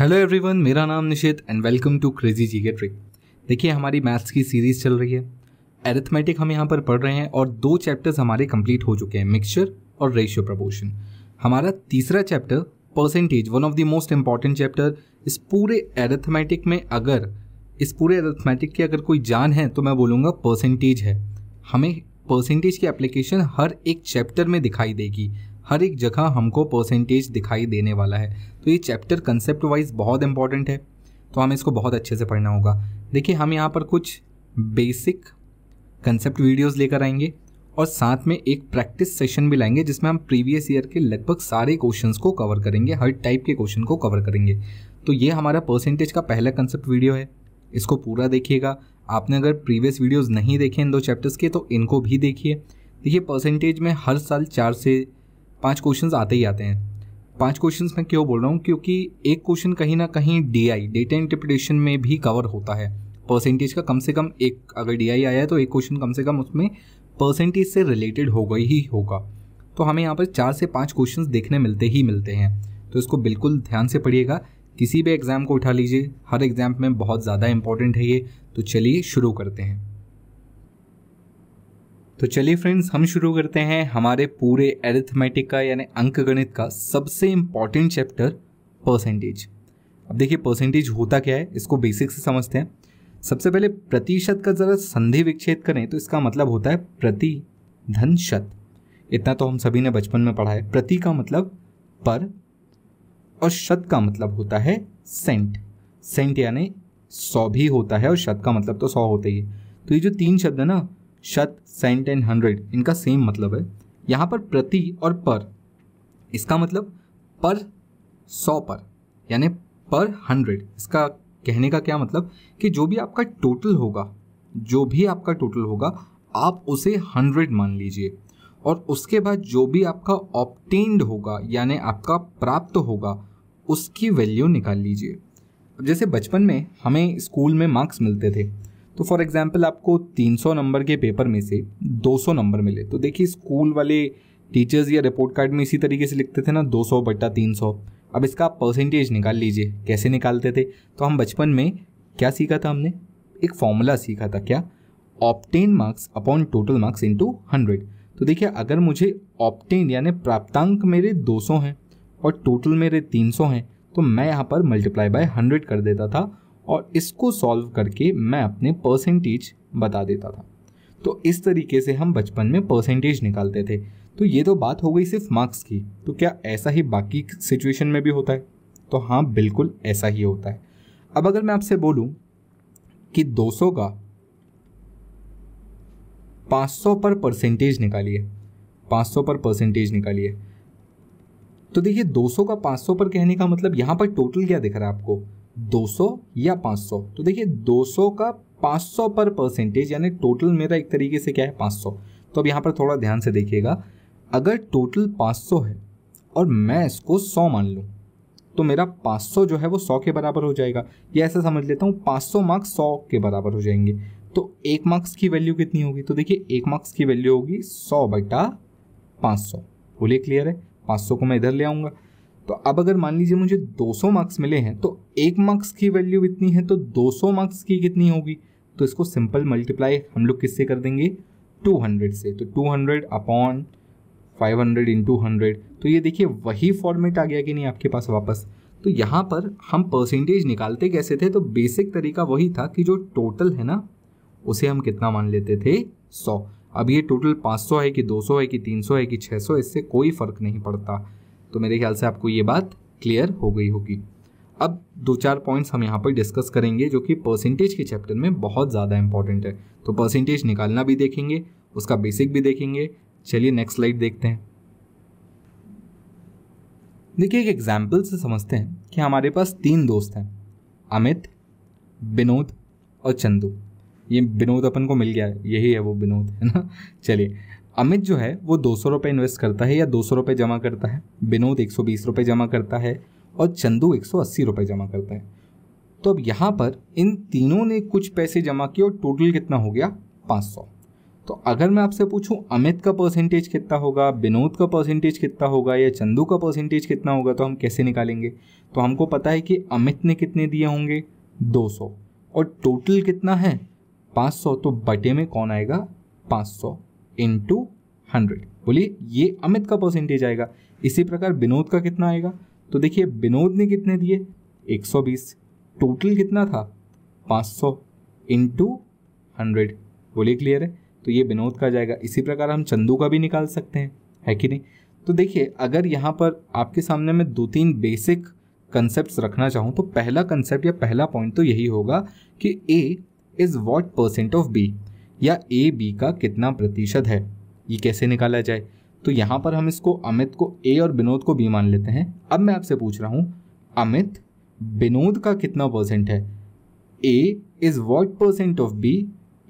hello everyone मेरा नाम Nishit and welcome to crazy G K trick देखिए हमारी मैथ्स की सीरीज़ चल रही है एरिथमेटिक हम यहाँ पर पढ़ रहे हैं और दो चैप्टर्स हमारे कंप्लीट हो चुके हैं मिक्सचर और रेशियो प्रपोर्शन हमारा तीसरा chapter percentage one of the most important chapter इस पूरे एरिथमेटिक में अगर इस पूरे एरिथमेटिक की अगर कोई जान है तो मैं बोलूँगा परसेंटेज है हमें परसेंटेज की एप्लीकेशन हर एक चैप्टर में दिखाई देगी हर एक जगह हमको परसेंटेज दिखाई देने वाला है तो ये चैप्टर कंसेप्ट वाइज बहुत इंपॉर्टेंट है तो हमें इसको बहुत अच्छे से पढ़ना होगा देखिए हम यहाँ पर कुछ बेसिक कंसेप्ट वीडियोस लेकर आएंगे और साथ में एक प्रैक्टिस सेशन भी लाएंगे जिसमें हम प्रीवियस ईयर के लगभग सारे क्वेश्चंस को कवर करेंगे हर टाइप के क्वेश्चन को कवर करेंगे तो ये हमारा परसेंटेज का पहला कंसेप्ट वीडियो है इसको पूरा देखिएगा आपने अगर प्रीवियस वीडियोस नहीं देखे इन दो चैप्टर्स के तो इनको भी देखिए देखिए परसेंटेज में हर साल चार से पाँच क्वेश्चन आते ही आते हैं पांच क्वेश्चंस मैं क्यों बोल रहा हूँ क्योंकि एक क्वेश्चन कहीं ना कहीं डीआई डेटा इंटरप्रिटेशन में भी कवर होता है परसेंटेज का कम से कम एक अगर डीआई आया है तो एक क्वेश्चन कम से कम उसमें परसेंटेज से रिलेटेड होगा ही होगा तो हमें यहाँ पर चार से पाँच क्वेश्चन देखने मिलते ही मिलते हैं तो इसको बिल्कुल ध्यान से पढ़िएगा किसी भी एग्ज़ाम को उठा लीजिए हर एग्ज़ाम में बहुत ज़्यादा इंपॉर्टेंट है ये तो चलिए शुरू करते हैं तो चलिए फ्रेंड्स हम शुरू करते हैं हमारे पूरे एरिथमेटिक का यानी अंक गणित का सबसे इम्पॉर्टेंट चैप्टर परसेंटेज अब देखिए परसेंटेज होता क्या है इसको बेसिक से समझते हैं सबसे पहले प्रतिशत का ज़रा संधि विक्षेद करें तो इसका मतलब होता है प्रति धन शत इतना तो हम सभी ने बचपन में पढ़ा है प्रति का मतलब पर और शत का मतलब होता है सेंट सेंट यानी सौ भी होता है और शत का मतलब तो सौ होता ही है तो ये जो तीन शब्द है ना शत सेंट एंड हंड्रेड इनका सेम मतलब है यहाँ पर प्रति और पर इसका मतलब पर सौ पर यानी पर हंड्रेड इसका कहने का क्या मतलब कि जो भी आपका टोटल होगा जो भी आपका टोटल होगा आप उसे हंड्रेड मान लीजिए और उसके बाद जो भी आपका ऑप्टेंड होगा यानी आपका प्राप्त होगा उसकी वैल्यू निकाल लीजिए जैसे बचपन में हमें स्कूल में मार्क्स मिलते थे तो फॉर एग्जाम्पल आपको 300 नंबर के पेपर में से 200 नंबर मिले तो देखिए स्कूल वाले टीचर्स या रिपोर्ट कार्ड में इसी तरीके से लिखते थे ना 200 बट्टा सौ अब इसका आप परसेंटेज निकाल लीजिए कैसे निकालते थे तो हम बचपन में क्या सीखा था हमने एक फॉर्मूला सीखा था क्या obtain marks upon total marks into hundred तो देखिए अगर मुझे ऑप्टेन यानी प्राप्तांक मेरे 200 हैं और टोटल मेरे 300 हैं तो मैं यहाँ पर मल्टीप्लाई बाय 100 कर देता था और इसको सॉल्व करके मैं अपने परसेंटेज बता देता था तो इस तरीके से हम बचपन में परसेंटेज निकालते थे तो ये तो बात हो गई सिर्फ मार्क्स की तो क्या ऐसा ही बाकी सिचुएशन में भी होता है तो हाँ बिल्कुल ऐसा ही होता है अब अगर मैं आपसे बोलूँ कि 200 का 500 पर परसेंटेज निकालिए 500 पर परसेंटेज निकालिए तो देखिए 200 का 500 पर कहने का मतलब यहाँ पर टोटल क्या दिख रहा है आपको 200 या 500 तो देखिए 200 का 500 पर परसेंटेज यानी टोटल मेरा एक तरीके से क्या है 500 तो अब यहाँ पर थोड़ा ध्यान से देखिएगा अगर टोटल 500 है और मैं इसको 100 मान लूँ तो मेरा 500 जो है वो 100 के बराबर हो जाएगा या ऐसा समझ लेता हूँ 500 मार्क्स 100 के बराबर हो जाएंगे तो एक मार्क्स की वैल्यू कितनी होगी तो देखिए एक मार्क्स की वैल्यू होगी सौ बटा पाँच बोलिए क्लियर है पाँच को मैं इधर ले आऊँगा तो अब अगर मान लीजिए मुझे 200 मार्क्स मिले हैं तो एक मार्क्स की वैल्यू इतनी है तो 200 मार्क्स की कितनी होगी तो इसको सिंपल मल्टीप्लाई हम लोग किससे कर देंगे 200 से तो 200 अपॉन 500 हंड्रेड इंटू हंड्रेड तो ये देखिए वही फॉर्मेट आ गया कि नहीं आपके पास वापस तो यहाँ पर हम परसेंटेज निकालते कैसे थे तो बेसिक तरीका वही था कि जो टोटल है ना उसे हम कितना मान लेते थे 100 अब ये टोटल 500 है कि 200 है कि 300 है कि 600 इससे कोई फ़र्क नहीं पड़ता तो मेरे ख्याल से आपको ये बात क्लियर हो गई होगी अब दो चार पॉइंट्स हम यहाँ पर डिस्कस करेंगे जो कि परसेंटेज के चैप्टर में बहुत ज़्यादा इंपॉर्टेंट है तो परसेंटेज निकालना भी देखेंगे उसका बेसिक भी देखेंगे चलिए नेक्स्ट स्लाइड देखते हैं देखिए एक एग्जाम्पल से समझते हैं कि हमारे पास तीन दोस्त हैं अमित विनोद और चंदू ये विनोद अपन को मिल गया यही है वो विनोद है ना चलिए अमित जो है वो दो सौ रुपये इन्वेस्ट करता है या दो सौ रुपये जमा करता है विनोद एक सौ बीस रुपये जमा करता है और चंदू एक सौ अस्सी रुपये जमा करता है तो अब यहाँ पर इन तीनों ने कुछ पैसे जमा किए और टोटल कितना हो गया पाँच सौ तो अगर मैं आपसे पूछूं अमित का परसेंटेज कितना होगा विनोद का परसेंटेज कितना होगा या चंदू का परसेंटेज कितना होगा तो हम कैसे निकालेंगे तो हमको पता है कि अमित ने कितने दिए होंगे 200 और टोटल कितना है 500 तो बटे में कौन आएगा सौ इंटू हंड्रेड बोलिए ये अमित का परसेंटेज आएगा इसी प्रकार विनोद का कितना आएगा तो देखिए विनोद ने कितने दिए 120 टोटल कितना था 500 सौ इंटू हंड्रेड बोलिए क्लियर है तो ये विनोद का जाएगा इसी प्रकार हम चंदू का भी निकाल सकते हैं है कि नहीं तो देखिए अगर यहाँ पर आपके सामने मैं दो तीन बेसिक कंसेप्ट रखना चाहूँ तो पहला कंसेप्ट या पहला पॉइंट तो यही होगा कि A is what percent of B या ए बी का कितना प्रतिशत है ये कैसे निकाला जाए तो यहाँ पर हम इसको अमित को ए और विनोद को बी मान लेते हैं अब मैं आपसे पूछ रहा हूँ अमित विनोद का कितना परसेंट है A is what percent of B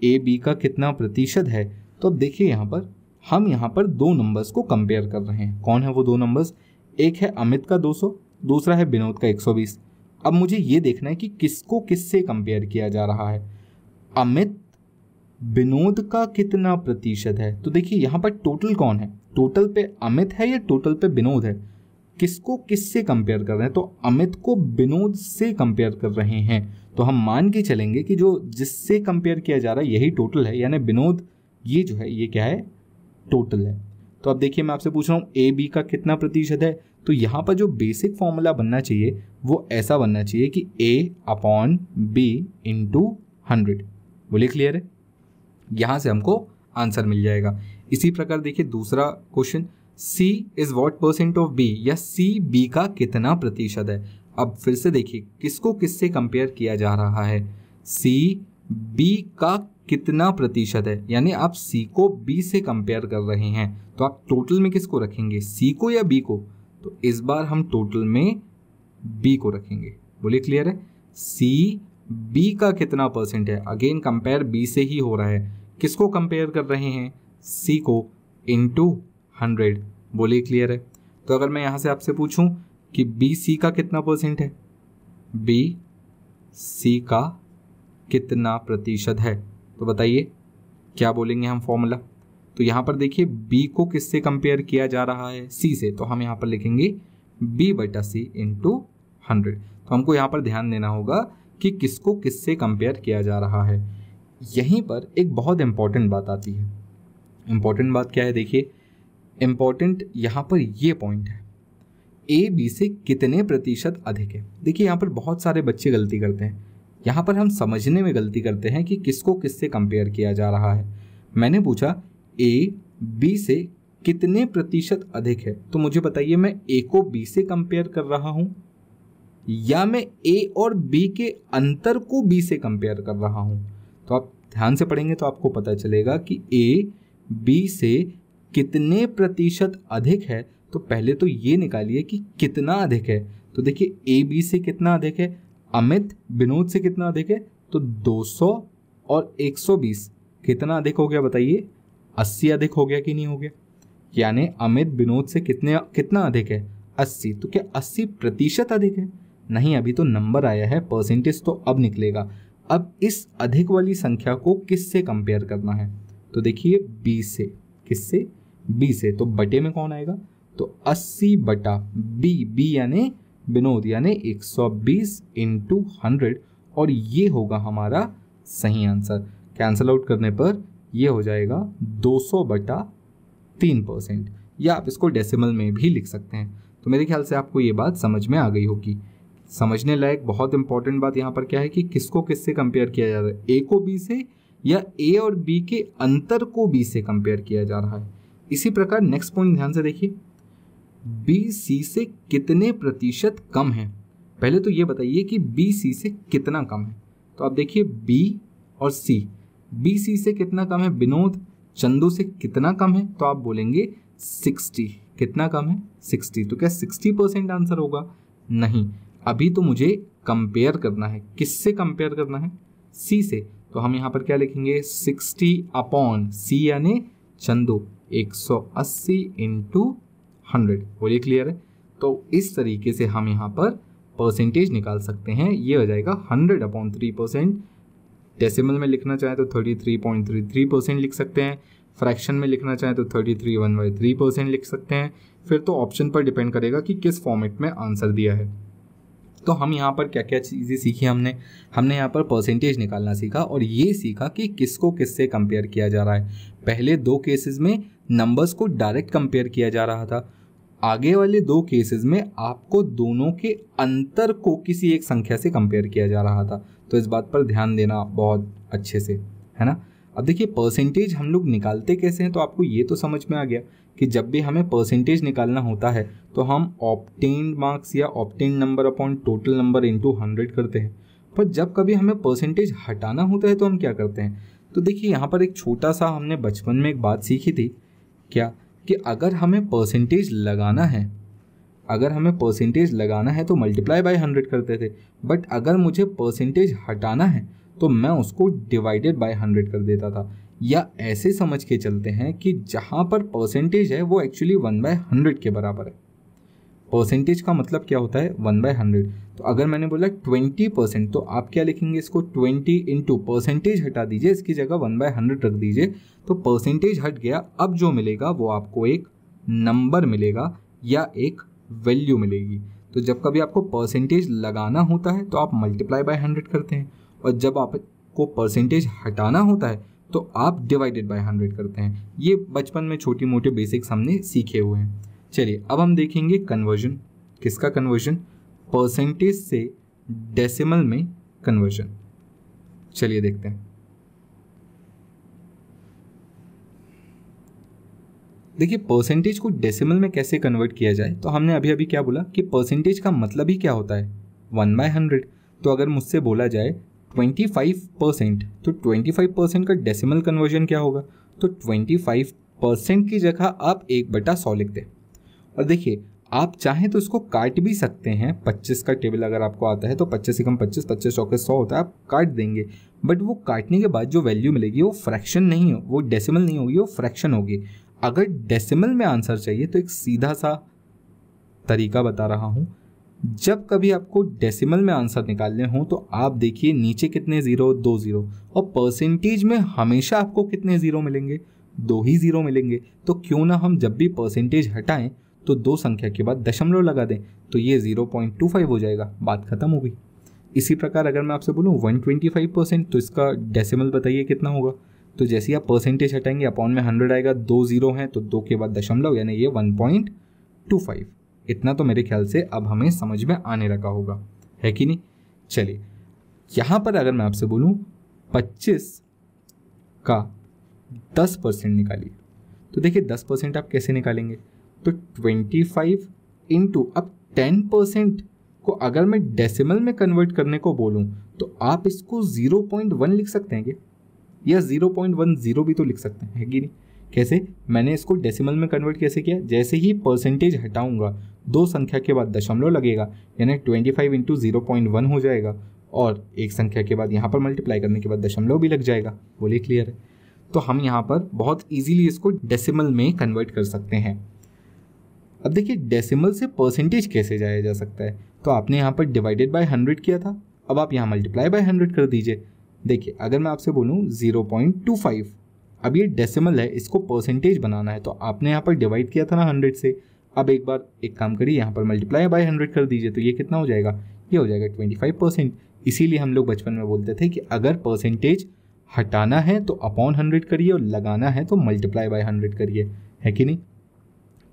A B का कितना प्रतिशत है तो अब देखिए यहाँ पर हम यहाँ पर दो नंबर्स को कंपेयर कर रहे हैं कौन है वो दो नंबर्स एक है अमित का 200 दूसरा है विनोद का 120 अब मुझे ये देखना है कि किसको किससे कंपेयर किया जा रहा है अमित विनोद का कितना प्रतिशत है तो देखिए यहाँ पर टोटल कौन है टोटल पे अमित है या टोटल पे विनोद है किसको किससे कंपेयर कर रहे हैं तो अमित को विनोद से कंपेयर कर रहे हैं तो हम मान के चलेंगे कि जो जिससे कंपेयर किया जा रहा है यही टोटल है यानी विनोद ये जो है ये क्या है टोटल है तो अब देखिए मैं आपसे पूछ रहा हूँ ए बी का कितना प्रतिशत है तो यहाँ पर जो बेसिक फॉर्मूला बनना चाहिए वो ऐसा बनना चाहिए कि A upon B into hundred बोलिए क्लियर है यहाँ से हमको आंसर मिल जाएगा इसी प्रकार देखिए दूसरा question C is what percent of B या सी बी का कितना प्रतिशत है अब फिर से देखिए किसको किससे कंपेयर किया जा रहा है सी बी का कितना प्रतिशत है यानी आप सी को बी से कंपेयर कर रहे हैं तो आप टोटल में किसको रखेंगे सी को या बी को तो इस बार हम टोटल में बी को रखेंगे बोलिए क्लियर है सी बी का कितना परसेंट है अगेन कंपेयर बी से ही हो रहा है किसको कंपेयर कर रहे हैं सी को इन टू हंड्रेड बोलिए क्लियर है तो अगर मैं यहाँ से आपसे पूछूं कि बी सी का कितना परसेंट है बी सी का कितना प्रतिशत है तो बताइए क्या बोलेंगे हम फॉर्मूला तो यहाँ पर देखिए बी को किससे कंपेयर किया जा रहा है सी से तो हम यहाँ पर लिखेंगे बी बटा सी इंटू हंड्रेड तो हमको यहाँ पर ध्यान देना होगा कि किसको किससे कंपेयर किया जा रहा है यहीं पर एक बहुत इम्पॉर्टेंट बात आती है इम्पॉर्टेंट बात क्या है देखिए इम्पॉर्टेंट यहाँ पर ये पॉइंट है ए बी से कितने प्रतिशत अधिक है देखिए यहाँ पर बहुत सारे बच्चे गलती करते हैं यहाँ पर हम समझने में गलती करते हैं कि किसको किससे कंपेयर किया जा रहा है मैंने पूछा ए बी से कितने प्रतिशत अधिक है तो मुझे बताइए मैं ए को बी से कंपेयर कर रहा हूँ या मैं ए और बी के अंतर को बी से कंपेयर कर रहा हूँ तो आप ध्यान से पढ़ेंगे तो आपको पता चलेगा कि ए बी से कितने प्रतिशत अधिक है तो पहले तो ये निकालिए कि कितना अधिक है तो देखिए ए बी से कितना अधिक है अमित विनोद से कितना अधिक है तो 200 और 120 कितना अधिक हो गया बताइए 80 अधिक हो गया कि नहीं हो गया यानी अमित विनोद से कितने कितना अधिक है 80 तो क्या 80 प्रतिशत अधिक है नहीं अभी तो नंबर आया है परसेंटेज तो अब निकलेगा अब इस अधिक वाली संख्या को किससे कंपेयर करना है तो देखिए बी से किससे बी से तो बटे में कौन आएगा तो 80 बटा बी बी यानी विनोद यानी 120 सौ बीस इंटू हंड्रेड और ये होगा हमारा सही आंसर कैंसिल आउट करने पर यह हो जाएगा 200 बटा तीन परसेंट या आप इसको डेसिमल में भी लिख सकते हैं तो मेरे ख्याल से आपको ये बात समझ में आ गई होगी समझने लायक बहुत इंपॉर्टेंट बात यहाँ पर क्या है कि किसको किससे कंपेयर किया जा रहा है ए को बी से या ए और बी के अंतर को बी से कंपेयर किया जा रहा है इसी प्रकार नेक्स्ट पॉइंट ध्यान से देखिए बी सी से कितने प्रतिशत कम है पहले तो ये बताइए कि बी सी से कितना कम है तो आप देखिए बी और सी बी सी से कितना कम है विनोद चंदू से कितना कम है तो आप बोलेंगे सिक्सटी कितना कम है सिक्सटी तो क्या सिक्सटी परसेंट आंसर होगा नहीं अभी तो मुझे कंपेयर करना है किससे कंपेयर करना है सी से तो हम यहाँ पर क्या लिखेंगे सिक्सटी अपॉन सी यानी चंदो एक सौ अस्सी इंटू हंड्रेड वो ये क्लियर है तो इस तरीके से हम यहाँ पर परसेंटेज निकाल सकते हैं ये हो जाएगा hundred upon three percent decimal में लिखना चाहें तो thirty three point three three percent लिख सकते हैं फ्रैक्शन में लिखना चाहें तो thirty three one by three percent लिख सकते हैं फिर तो ऑप्शन पर डिपेंड करेगा कि किस फॉर्मेट में आंसर दिया है तो हम यहाँ पर क्या क्या चीज़ें सीखी हमने हमने यहाँ पर परसेंटेज निकालना सीखा और ये सीखा कि किसको किससे कंपेयर किया जा रहा है पहले दो केसेस में नंबर्स को डायरेक्ट कंपेयर किया जा रहा था आगे वाले दो केसेस में आपको दोनों के अंतर को किसी एक संख्या से कंपेयर किया जा रहा था तो इस बात पर ध्यान देना बहुत अच्छे से है ना अब देखिए परसेंटेज हम लोग निकालते कैसे हैं तो आपको ये तो समझ में आ गया कि जब भी हमें परसेंटेज निकालना होता है तो हम ऑप्टेन मार्क्स या obtain number upon total number into hundred करते हैं पर जब कभी हमें परसेंटेज हटाना होता है तो हम क्या करते हैं तो देखिए यहाँ पर एक छोटा सा हमने बचपन में एक बात सीखी थी क्या कि अगर हमें परसेंटेज लगाना है अगर हमें परसेंटेज लगाना है तो मल्टीप्लाई बाय हंड्रेड करते थे बट अगर मुझे परसेंटेज हटाना है तो मैं उसको डिवाइडेड बाय हंड्रेड कर देता था या ऐसे समझ के चलते हैं कि जहाँ पर परसेंटेज है वो एक्चुअली वन बाय हंड्रेड के बराबर है परसेंटेज का मतलब क्या होता है वन बाय हंड्रेड तो अगर मैंने बोला ट्वेंटी परसेंट तो आप क्या लिखेंगे इसको ट्वेंटी इंटू परसेंटेज हटा दीजिए इसकी जगह वन बाय हंड्रेड रख दीजिए तो परसेंटेज हट गया अब जो मिलेगा वो आपको एक नंबर मिलेगा या एक वैल्यू मिलेगी तो जब कभी आपको परसेंटेज लगाना होता है तो आप मल्टीप्लाई बाय हंड्रेड करते हैं और जब आपको परसेंटेज हटाना होता है तो आप डिवाइडेड बाय हंड्रेड करते हैं ये बचपन में छोटी मोटे बेसिक्स हमने सीखे हुए हैं चलिए अब हम देखेंगे कन्वर्जन किसका कन्वर्जन परसेंटेज से डेसिमल में कन्वर्जन चलिए देखते हैं देखिए परसेंटेज को डेसिमल में कैसे कन्वर्ट किया जाए तो हमने अभी अभी क्या बोला कि परसेंटेज का मतलब ही क्या होता है वन बाय हंड्रेड तो अगर मुझसे बोला जाए 25 परसेंट तो 25 परसेंट का डेसिमल कन्वर्जन क्या होगा तो 25 परसेंट की जगह आप एक बटा सौ लिख दें और देखिए आप चाहें तो इसको काट भी सकते हैं 25 का टेबल अगर आपको आता है तो 25 एकम 25 पच्चीस के सौ होता है आप काट देंगे बट वो काटने के बाद जो वैल्यू मिलेगी वो फ्रैक्शन नहीं हो वो डेसिमल नहीं होगी वो फ्रैक्शन होगी अगर डेसिमल में आंसर चाहिए तो एक सीधा सा तरीका बता रहा हूँ जब कभी आपको डेसिमल में आंसर निकालने हो तो आप देखिए नीचे कितने ज़ीरो दो ज़ीरो और परसेंटेज में हमेशा आपको कितने ज़ीरो मिलेंगे दो ही ज़ीरो मिलेंगे तो क्यों ना हम जब भी परसेंटेज हटाएं तो दो संख्या के बाद दशमलव लगा दें तो ये ज़ीरो पॉइंट टू फाइव हो जाएगा बात ख़त्म हो गई इसी प्रकार अगर मैं आपसे बोलूँ वन ट्वेंटी फाइव परसेंट तो इसका डेसिमल बताइए कितना होगा तो जैसे ही आप परसेंटेज हटाएंगे अपॉन में हंड्रेड आएगा दो ज़ीरो हैं तो दो के बाद दशमलव यानी ये वन पॉइंट टू फाइव इतना तो मेरे ख्याल से अब हमें समझ में आने लगा होगा है कि नहीं चलिए यहाँ पर अगर मैं आपसे बोलूँ पच्चीस का दस परसेंट निकालिए तो देखिए दस परसेंट आप कैसे निकालेंगे तो ट्वेंटी फाइव इंटू अब टेन परसेंट को अगर मैं डेसिमल में कन्वर्ट करने को बोलूँ तो आप इसको ज़ीरो पॉइंट वन लिख सकते हैं क्या या ज़ीरो पॉइंट वन ज़ीरो भी तो लिख सकते हैं है कि नहीं कैसे मैंने इसको डेसिमल में कन्वर्ट कैसे किया जैसे ही परसेंटेज हटाऊंगा दो संख्या के बाद दशमलव लगेगा यानी twenty five into zero point one हो जाएगा और एक संख्या के बाद यहाँ पर मल्टीप्लाई करने के बाद दशमलव भी लग जाएगा बोलिए क्लियर है तो हम यहाँ पर बहुत ईजिली इसको डेसिमल में कन्वर्ट कर सकते हैं अब देखिए डेसिमल से परसेंटेज कैसे जाया जा सकता है तो आपने यहाँ पर डिवाइडेड बाय हंड्रेड किया था अब आप यहाँ मल्टीप्लाई बाय हंड्रेड कर दीजिए देखिए अगर मैं आपसे बोलूँ ज़ीरो पॉइंट टू फाइव अब ये डेसिमल है इसको परसेंटेज बनाना है तो आपने यहाँ पर डिवाइड किया था ना हंड्रेड से अब एक बार एक काम करिए यहाँ पर मल्टीप्लाई बाय हंड्रेड कर दीजिए तो ये कितना हो जाएगा ये हो जाएगा ट्वेंटी फाइव परसेंट इसीलिए हम लोग बचपन में बोलते थे कि अगर परसेंटेज हटाना है तो अपॉन हंड्रेड करिए और लगाना है तो मल्टीप्लाई बाय हंड्रेड करिए है कि नहीं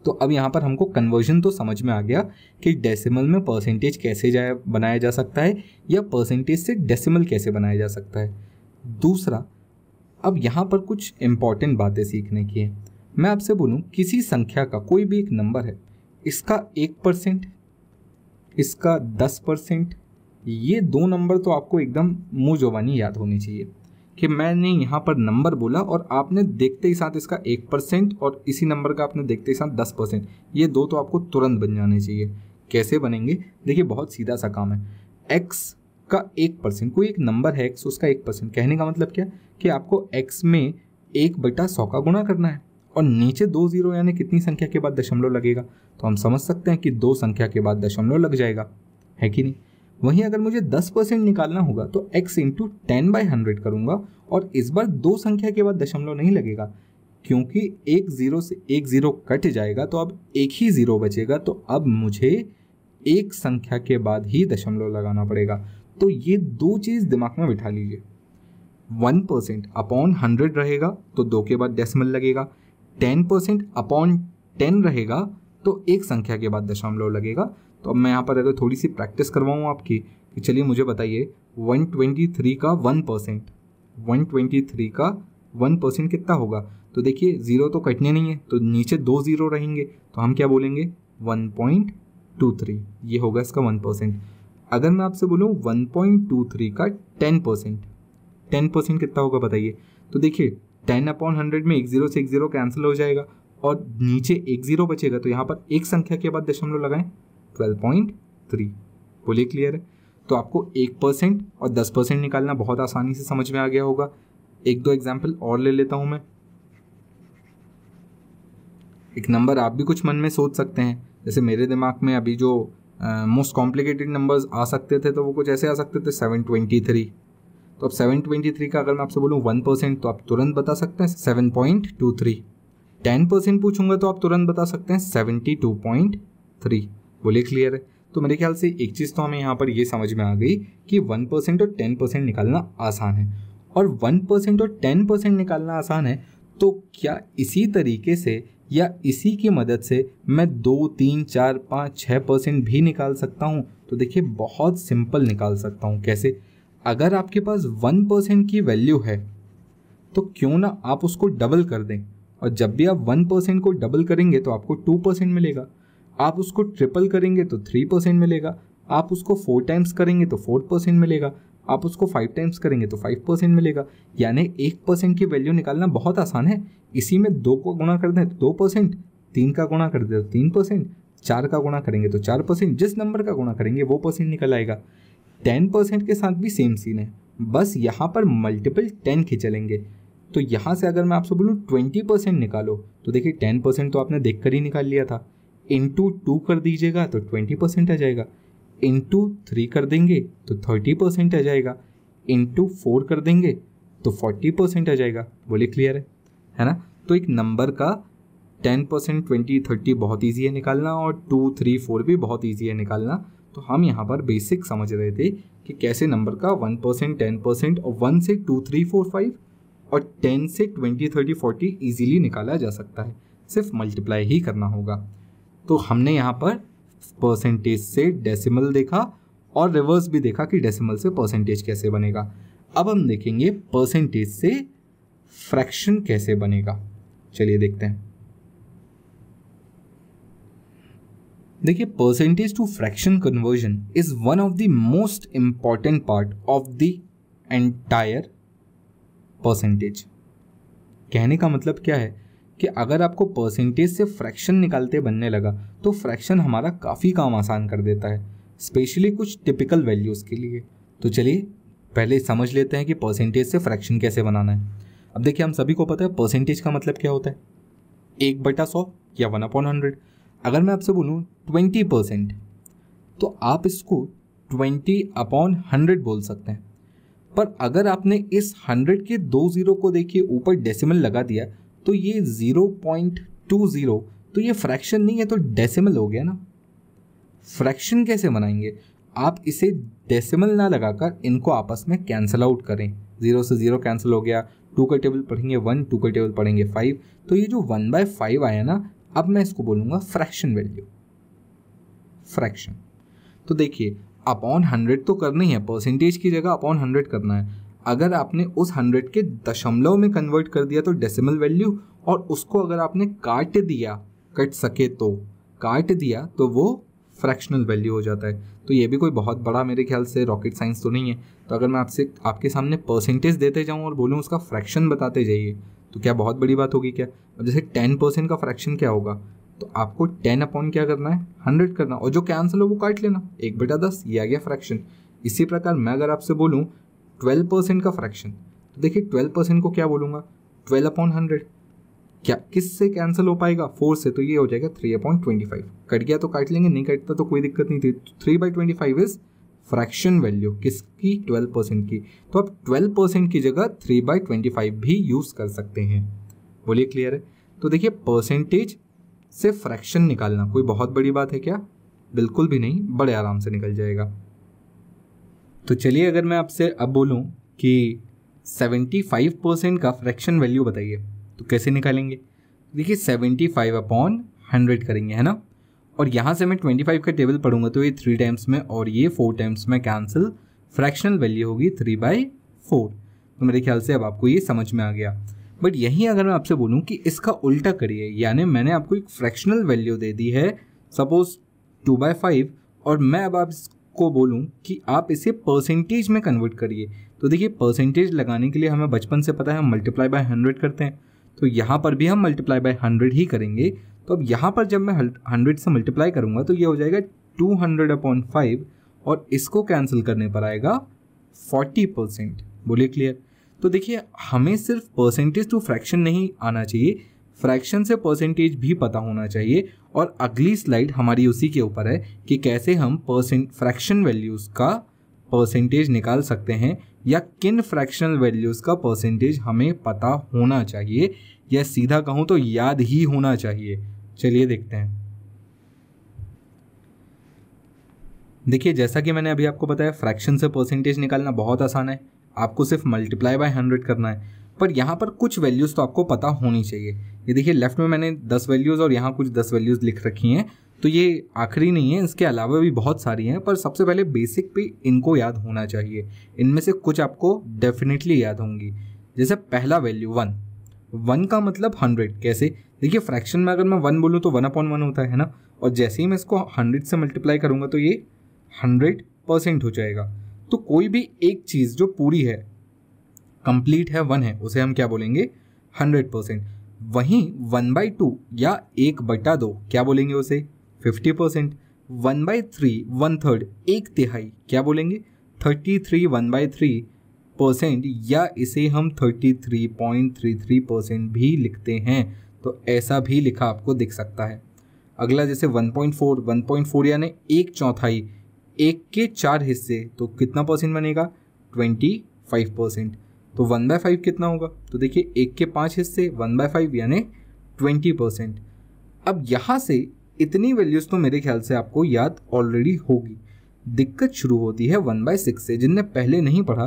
तो अब यहाँ पर हमको कन्वर्जन तो समझ में आ गया कि डेसिमल में परसेंटेज कैसे जाए बनाया जा सकता है या परसेंटेज से डेसिमल कैसे बनाया जा सकता है दूसरा अब यहाँ पर कुछ इम्पॉर्टेंट बातें सीखने की है मैं आपसे बोलूँ किसी संख्या का कोई भी एक नंबर है इसका एक परसेंट इसका दस परसेंट ये दो नंबर तो आपको एकदम मुँह जबानी याद होनी चाहिए कि मैंने यहाँ पर नंबर बोला और आपने देखते ही साथ इसका एक परसेंट और इसी नंबर का आपने देखते ही साथ दस परसेंट ये दो तो आपको तुरंत बन जाने चाहिए कैसे बनेंगे देखिए बहुत सीधा सा काम है एक्स का एक परसेंट कोई एक नंबर है एक्स उसका एक परसेंट कहने का मतलब क्या कि आपको एक्स में एक बटा सौ का गुणा करना है और नीचे दो जीरो यानी कितनी संख्या के बाद दशमलव लगेगा तो हम समझ सकते हैं कि दो संख्या के बाद दशमलव लग जाएगा है कि नहीं वहीं अगर मुझे दस परसेंट निकालना होगा तो x into ten by hundred करूँगा और इस बार दो संख्या के बाद दशमलव नहीं लगेगा क्योंकि एक ज़ीरो से एक ज़ीरो कट जाएगा तो अब एक ही ज़ीरो बचेगा तो अब मुझे एक संख्या के बाद ही दशमलव लगाना पड़ेगा तो ये दो चीज़ दिमाग में बिठा लीजिए वन परसेंट अपॉन हंड्रेड रहेगा तो दो के बाद डेसिमल लगेगा टेन परसेंट अपॉन टेन रहेगा तो एक संख्या के बाद दशमलव लगेगा तो अब मैं यहाँ पर अगर थोड़ी सी प्रैक्टिस करवाऊँ आपकी कि चलिए मुझे बताइए वन ट्वेंटी थ्री का one percent one twenty three का वन परसेंट कितना होगा तो देखिए ज़ीरो तो कटने नहीं है तो नीचे दो ज़ीरो रहेंगे तो हम क्या बोलेंगे वन पॉइंट टू थ्री ये होगा इसका वन परसेंट अगर मैं आपसे बोलूँ वन पॉइंट टू थ्री का टेन परसेंट टेन परसेंट कितना होगा बताइए तो देखिए टेन अपॉन हंड्रेड में एक जीरो से एक जीरो कैंसिल हो जाएगा और नीचे एक जीरो बचेगा तो यहाँ पर एक संख्या के बाद दशमलव लगाएं ट्वेल्व पॉइंट थ्री बोलिए क्लियर है तो आपको एक परसेंट और दस परसेंट निकालना बहुत आसानी से समझ में आ गया होगा एक दो एग्जाम्पल और ले लेता हूँ मैं एक नंबर आप भी कुछ मन में सोच सकते हैं जैसे मेरे दिमाग में अभी जो मोस्ट कॉम्प्लिकेटेड नंबर्स आ सकते थे तो वो कुछ ऐसे आ सकते थे सेवन ट्वेंटी थ्री तो अब 723 का अगर मैं आपसे बोलूँ वन परसेंट तो आप तुरंत बता सकते हैं seven point two three ten percent पूछूंगा तो आप तुरंत बता सकते हैं सेवेंटी टू पॉइंट थ्री बोले क्लियर है तो मेरे ख्याल से एक चीज़ तो हमें यहाँ पर ये समझ में आ गई कि वन परसेंट और टेन परसेंट निकालना आसान है और वन परसेंट और टेन परसेंट निकालना आसान है तो क्या इसी तरीके से या इसी की मदद से मैं दो तीन चार पाँच छः परसेंट भी निकाल सकता हूँ तो देखिए बहुत सिंपल निकाल सकता हूँ कैसे अगर आपके पास वन परसेंट की वैल्यू है तो क्यों ना आप उसको डबल कर दें और जब भी आप वन परसेंट को डबल करेंगे तो आपको टू परसेंट मिलेगा आप उसको ट्रिपल करेंगे तो थ्री परसेंट मिलेगा आप उसको फोर टाइम्स करेंगे तो फोर परसेंट मिलेगा आप उसको फाइव टाइम्स करेंगे तो फाइव परसेंट मिलेगा यानी एक परसेंट की वैल्यू निकालना बहुत आसान है इसी में दो को गुणा कर दें तो दो परसेंट तीन का गुणा कर दें तो तीन परसेंट चार का गुणा करेंगे तो चार परसेंट जिस नंबर का गुणा करेंगे वो परसेंट निकल आएगा टेन परसेंट के साथ भी सेम सीन है बस यहाँ पर मल्टीपल टेन खिंचलेंगे तो यहाँ से अगर मैं आपसे बोलूँ ट्वेंटी परसेंट निकालो तो देखिए टेन परसेंट तो आपने देख कर ही निकाल लिया था इंटू टू कर दीजिएगा तो ट्वेंटी परसेंट आ जाएगा इंटू थ्री कर देंगे तो थर्टी परसेंट आ जाएगा इंटू फोर कर देंगे तो फोर्टी परसेंट आ जाएगा बोले क्लियर है है ना तो एक नंबर का टेन परसेंट ट्वेंटी थर्टी बहुत ईजी है निकालना और टू थ्री फोर भी बहुत ईजी है निकालना तो हम यहाँ पर बेसिक समझ रहे थे कि कैसे नंबर का वन परसेंट टेन परसेंट और वन से टू थ्री फोर फाइव और टेन से ट्वेंटी थर्टी फोर्टी इजीली निकाला जा सकता है सिर्फ मल्टीप्लाई ही करना होगा तो हमने यहाँ पर परसेंटेज से डेसिमल देखा और रिवर्स भी देखा कि डेसिमल से परसेंटेज कैसे बनेगा अब हम देखेंगे परसेंटेज से फ्रैक्शन कैसे बनेगा चलिए देखते हैं देखिए percentage to fraction conversion is one of the most important part of the entire percentage कहने का मतलब क्या है कि अगर आपको परसेंटेज से फ्रैक्शन निकालते बनने लगा तो फ्रैक्शन हमारा काफ़ी काम आसान कर देता है स्पेशली कुछ टिपिकल वैल्यूज़ के लिए तो चलिए पहले समझ लेते हैं कि परसेंटेज से फ्रैक्शन कैसे बनाना है अब देखिए हम सभी को पता है परसेंटेज का मतलब क्या होता है एक बटा सौ या वन अपॉन हंड्रेड अगर मैं आपसे बोलूँ ट्वेंटी परसेंट तो आप इसको ट्वेंटी अपॉन हंड्रेड बोल सकते हैं पर अगर आपने इस हंड्रेड के दो ज़ीरो को देखिए ऊपर डेसिमल लगा दिया तो ये ज़ीरो पॉइंट टू ज़ीरो तो ये फ्रैक्शन नहीं है तो डेसिमल हो गया ना फ्रैक्शन कैसे बनाएंगे आप इसे डेसिमल ना लगाकर इनको आपस में कैंसिल आउट करें ज़ीरो से ज़ीरो कैंसिल हो गया टू का टेबल पढ़ेंगे वन टू का टेबल पढ़ेंगे फाइव तो ये जो वन बाय फाइव आया ना अब मैं इसको बोलूँगा फ्रैक्शन वैल्यू फ्रैक्शन तो देखिए अपॉन हंड्रेड तो करनी है परसेंटेज की जगह अपॉन हंड्रेड करना है अगर आपने उस हंड्रेड के दशमलव में कन्वर्ट कर दिया तो डेसिमल वैल्यू और उसको अगर आपने काट दिया कट सके तो काट दिया तो वो फ्रैक्शनल वैल्यू हो जाता है तो ये भी कोई बहुत बड़ा मेरे ख्याल से रॉकेट साइंस तो नहीं है तो अगर मैं आपसे आपके सामने परसेंटेज देते जाऊँ और बोलूँ उसका फ्रैक्शन बताते जाइए तो क्या बहुत बड़ी बात होगी क्या अब जैसे टेन परसेंट का फ्रैक्शन क्या होगा तो आपको टेन अपॉन क्या करना है हंड्रेड करना और जो क्या आंसर है वो काट लेना एक बेटा दस ये आ गया फ्रैक्शन इसी प्रकार मैं अगर आपसे बोलूँ ट्वेल्व परसेंट का फ्रैक्शन तो देखिए ट्वेल्व परसेंट को क्या बोलूँगा ट्वेल्व अपॉन हंड्रेड क्या किस से कैंसिल हो पाएगा फोर से तो ये हो जाएगा three upon twenty five cut गया तो काट लेंगे नहीं कटता तो कोई दिक्कत नहीं थी three by twenty five is fraction value किसकी 12 परसेंट की तो आप 12 परसेंट की जगह 3 बाई ट्वेंटी फाइव भी यूज़ कर सकते हैं बोलिए क्लियर है तो देखिए परसेंटेज से फ्रैक्शन निकालना कोई बहुत बड़ी बात है क्या बिल्कुल भी नहीं बड़े आराम से निकल जाएगा तो चलिए अगर मैं आपसे अब बोलूँ कि 75 परसेंट का फ्रैक्शन वैल्यू बताइए तो कैसे निकालेंगे देखिए 75 अपॉन 100 करेंगे है ना और यहाँ से मैं 25 का टेबल पढ़ूंगा तो ये थ्री टाइम्स में और ये फोर टाइम्स में कैंसिल फ्रैक्शनल वैल्यू होगी थ्री बाई फोर तो मेरे ख्याल से अब आपको ये समझ में आ गया बट यहीं अगर मैं आपसे बोलूँ कि इसका उल्टा करिए यानी मैंने आपको एक फ्रैक्शनल वैल्यू दे दी है सपोज टू बाई फाइव और मैं अब आपको बोलूँ कि आप इसे परसेंटेज में कन्वर्ट करिए तो देखिए परसेंटेज लगाने के लिए हमें बचपन से पता है हम मल्टीप्लाई बाय हंड्रेड करते हैं तो यहाँ पर भी हम मल्टीप्लाई बाई हंड्रेड ही करेंगे तो अब यहाँ पर जब मैं हंड्रेड से मल्टीप्लाई करूँगा तो ये हो जाएगा टू हंड्रेड अपॉन फाइव और इसको कैंसिल करने पर आएगा फोर्टी परसेंट बोलिए क्लियर तो देखिए हमें सिर्फ परसेंटेज टू फ्रैक्शन नहीं आना चाहिए फ्रैक्शन से परसेंटेज भी पता होना चाहिए और अगली स्लाइड हमारी उसी के ऊपर है कि कैसे हम परसेंट फ्रैक्शन वैल्यूज़ का परसेंटेज निकाल सकते हैं या किन फ्रैक्शनल वैल्यूज़ का परसेंटेज हमें पता होना चाहिए या सीधा कहूँ तो याद ही होना चाहिए चलिए देखते हैं देखिए जैसा कि मैंने अभी आपको बताया फ्रैक्शन से परसेंटेज निकालना बहुत आसान है आपको सिर्फ मल्टीप्लाई बाय हंड्रेड करना है पर यहाँ पर कुछ वैल्यूज़ तो आपको पता होनी चाहिए ये देखिए लेफ्ट में मैंने दस वैल्यूज़ और यहाँ कुछ दस वैल्यूज़ लिख रखी हैं तो ये आखिरी नहीं है इसके अलावा भी बहुत सारी हैं पर सबसे पहले बेसिक पे इनको याद होना चाहिए इनमें से कुछ आपको डेफिनेटली याद होंगी जैसे पहला वैल्यू वन वन का मतलब हंड्रेड कैसे देखिए फ्रैक्शन में अगर मैं वन बोलूँ तो वन अपॉन वन होता है ना और जैसे ही मैं इसको हंड्रेड से मल्टीप्लाई करूँगा तो ये हंड्रेड परसेंट हो जाएगा तो कोई भी एक चीज़ जो पूरी है कंप्लीट है वन है उसे हम क्या बोलेंगे हंड्रेड परसेंट वहीं वन बाई टू या एक बटा दो क्या बोलेंगे उसे fifty percent one by three one third एक तिहाई क्या बोलेंगे thirty three one by three percent या इसे हम thirty three point three three percent भी लिखते हैं तो ऐसा भी लिखा आपको दिख सकता है अगला जैसे one point four one point four यानी एक चौथाई एक के चार हिस्से तो कितना परसेंट बनेगा ट्वेंटी फाइव परसेंट तो वन बाय फाइव कितना होगा तो देखिए एक के पाँच हिस्से वन बाय फाइव यानी ट्वेंटी परसेंट अब यहाँ से इतनी वैल्यूज़ तो मेरे ख्याल से आपको याद ऑलरेडी होगी दिक्कत शुरू होती है वन बाई सिक्स से जिनने पहले नहीं पढ़ा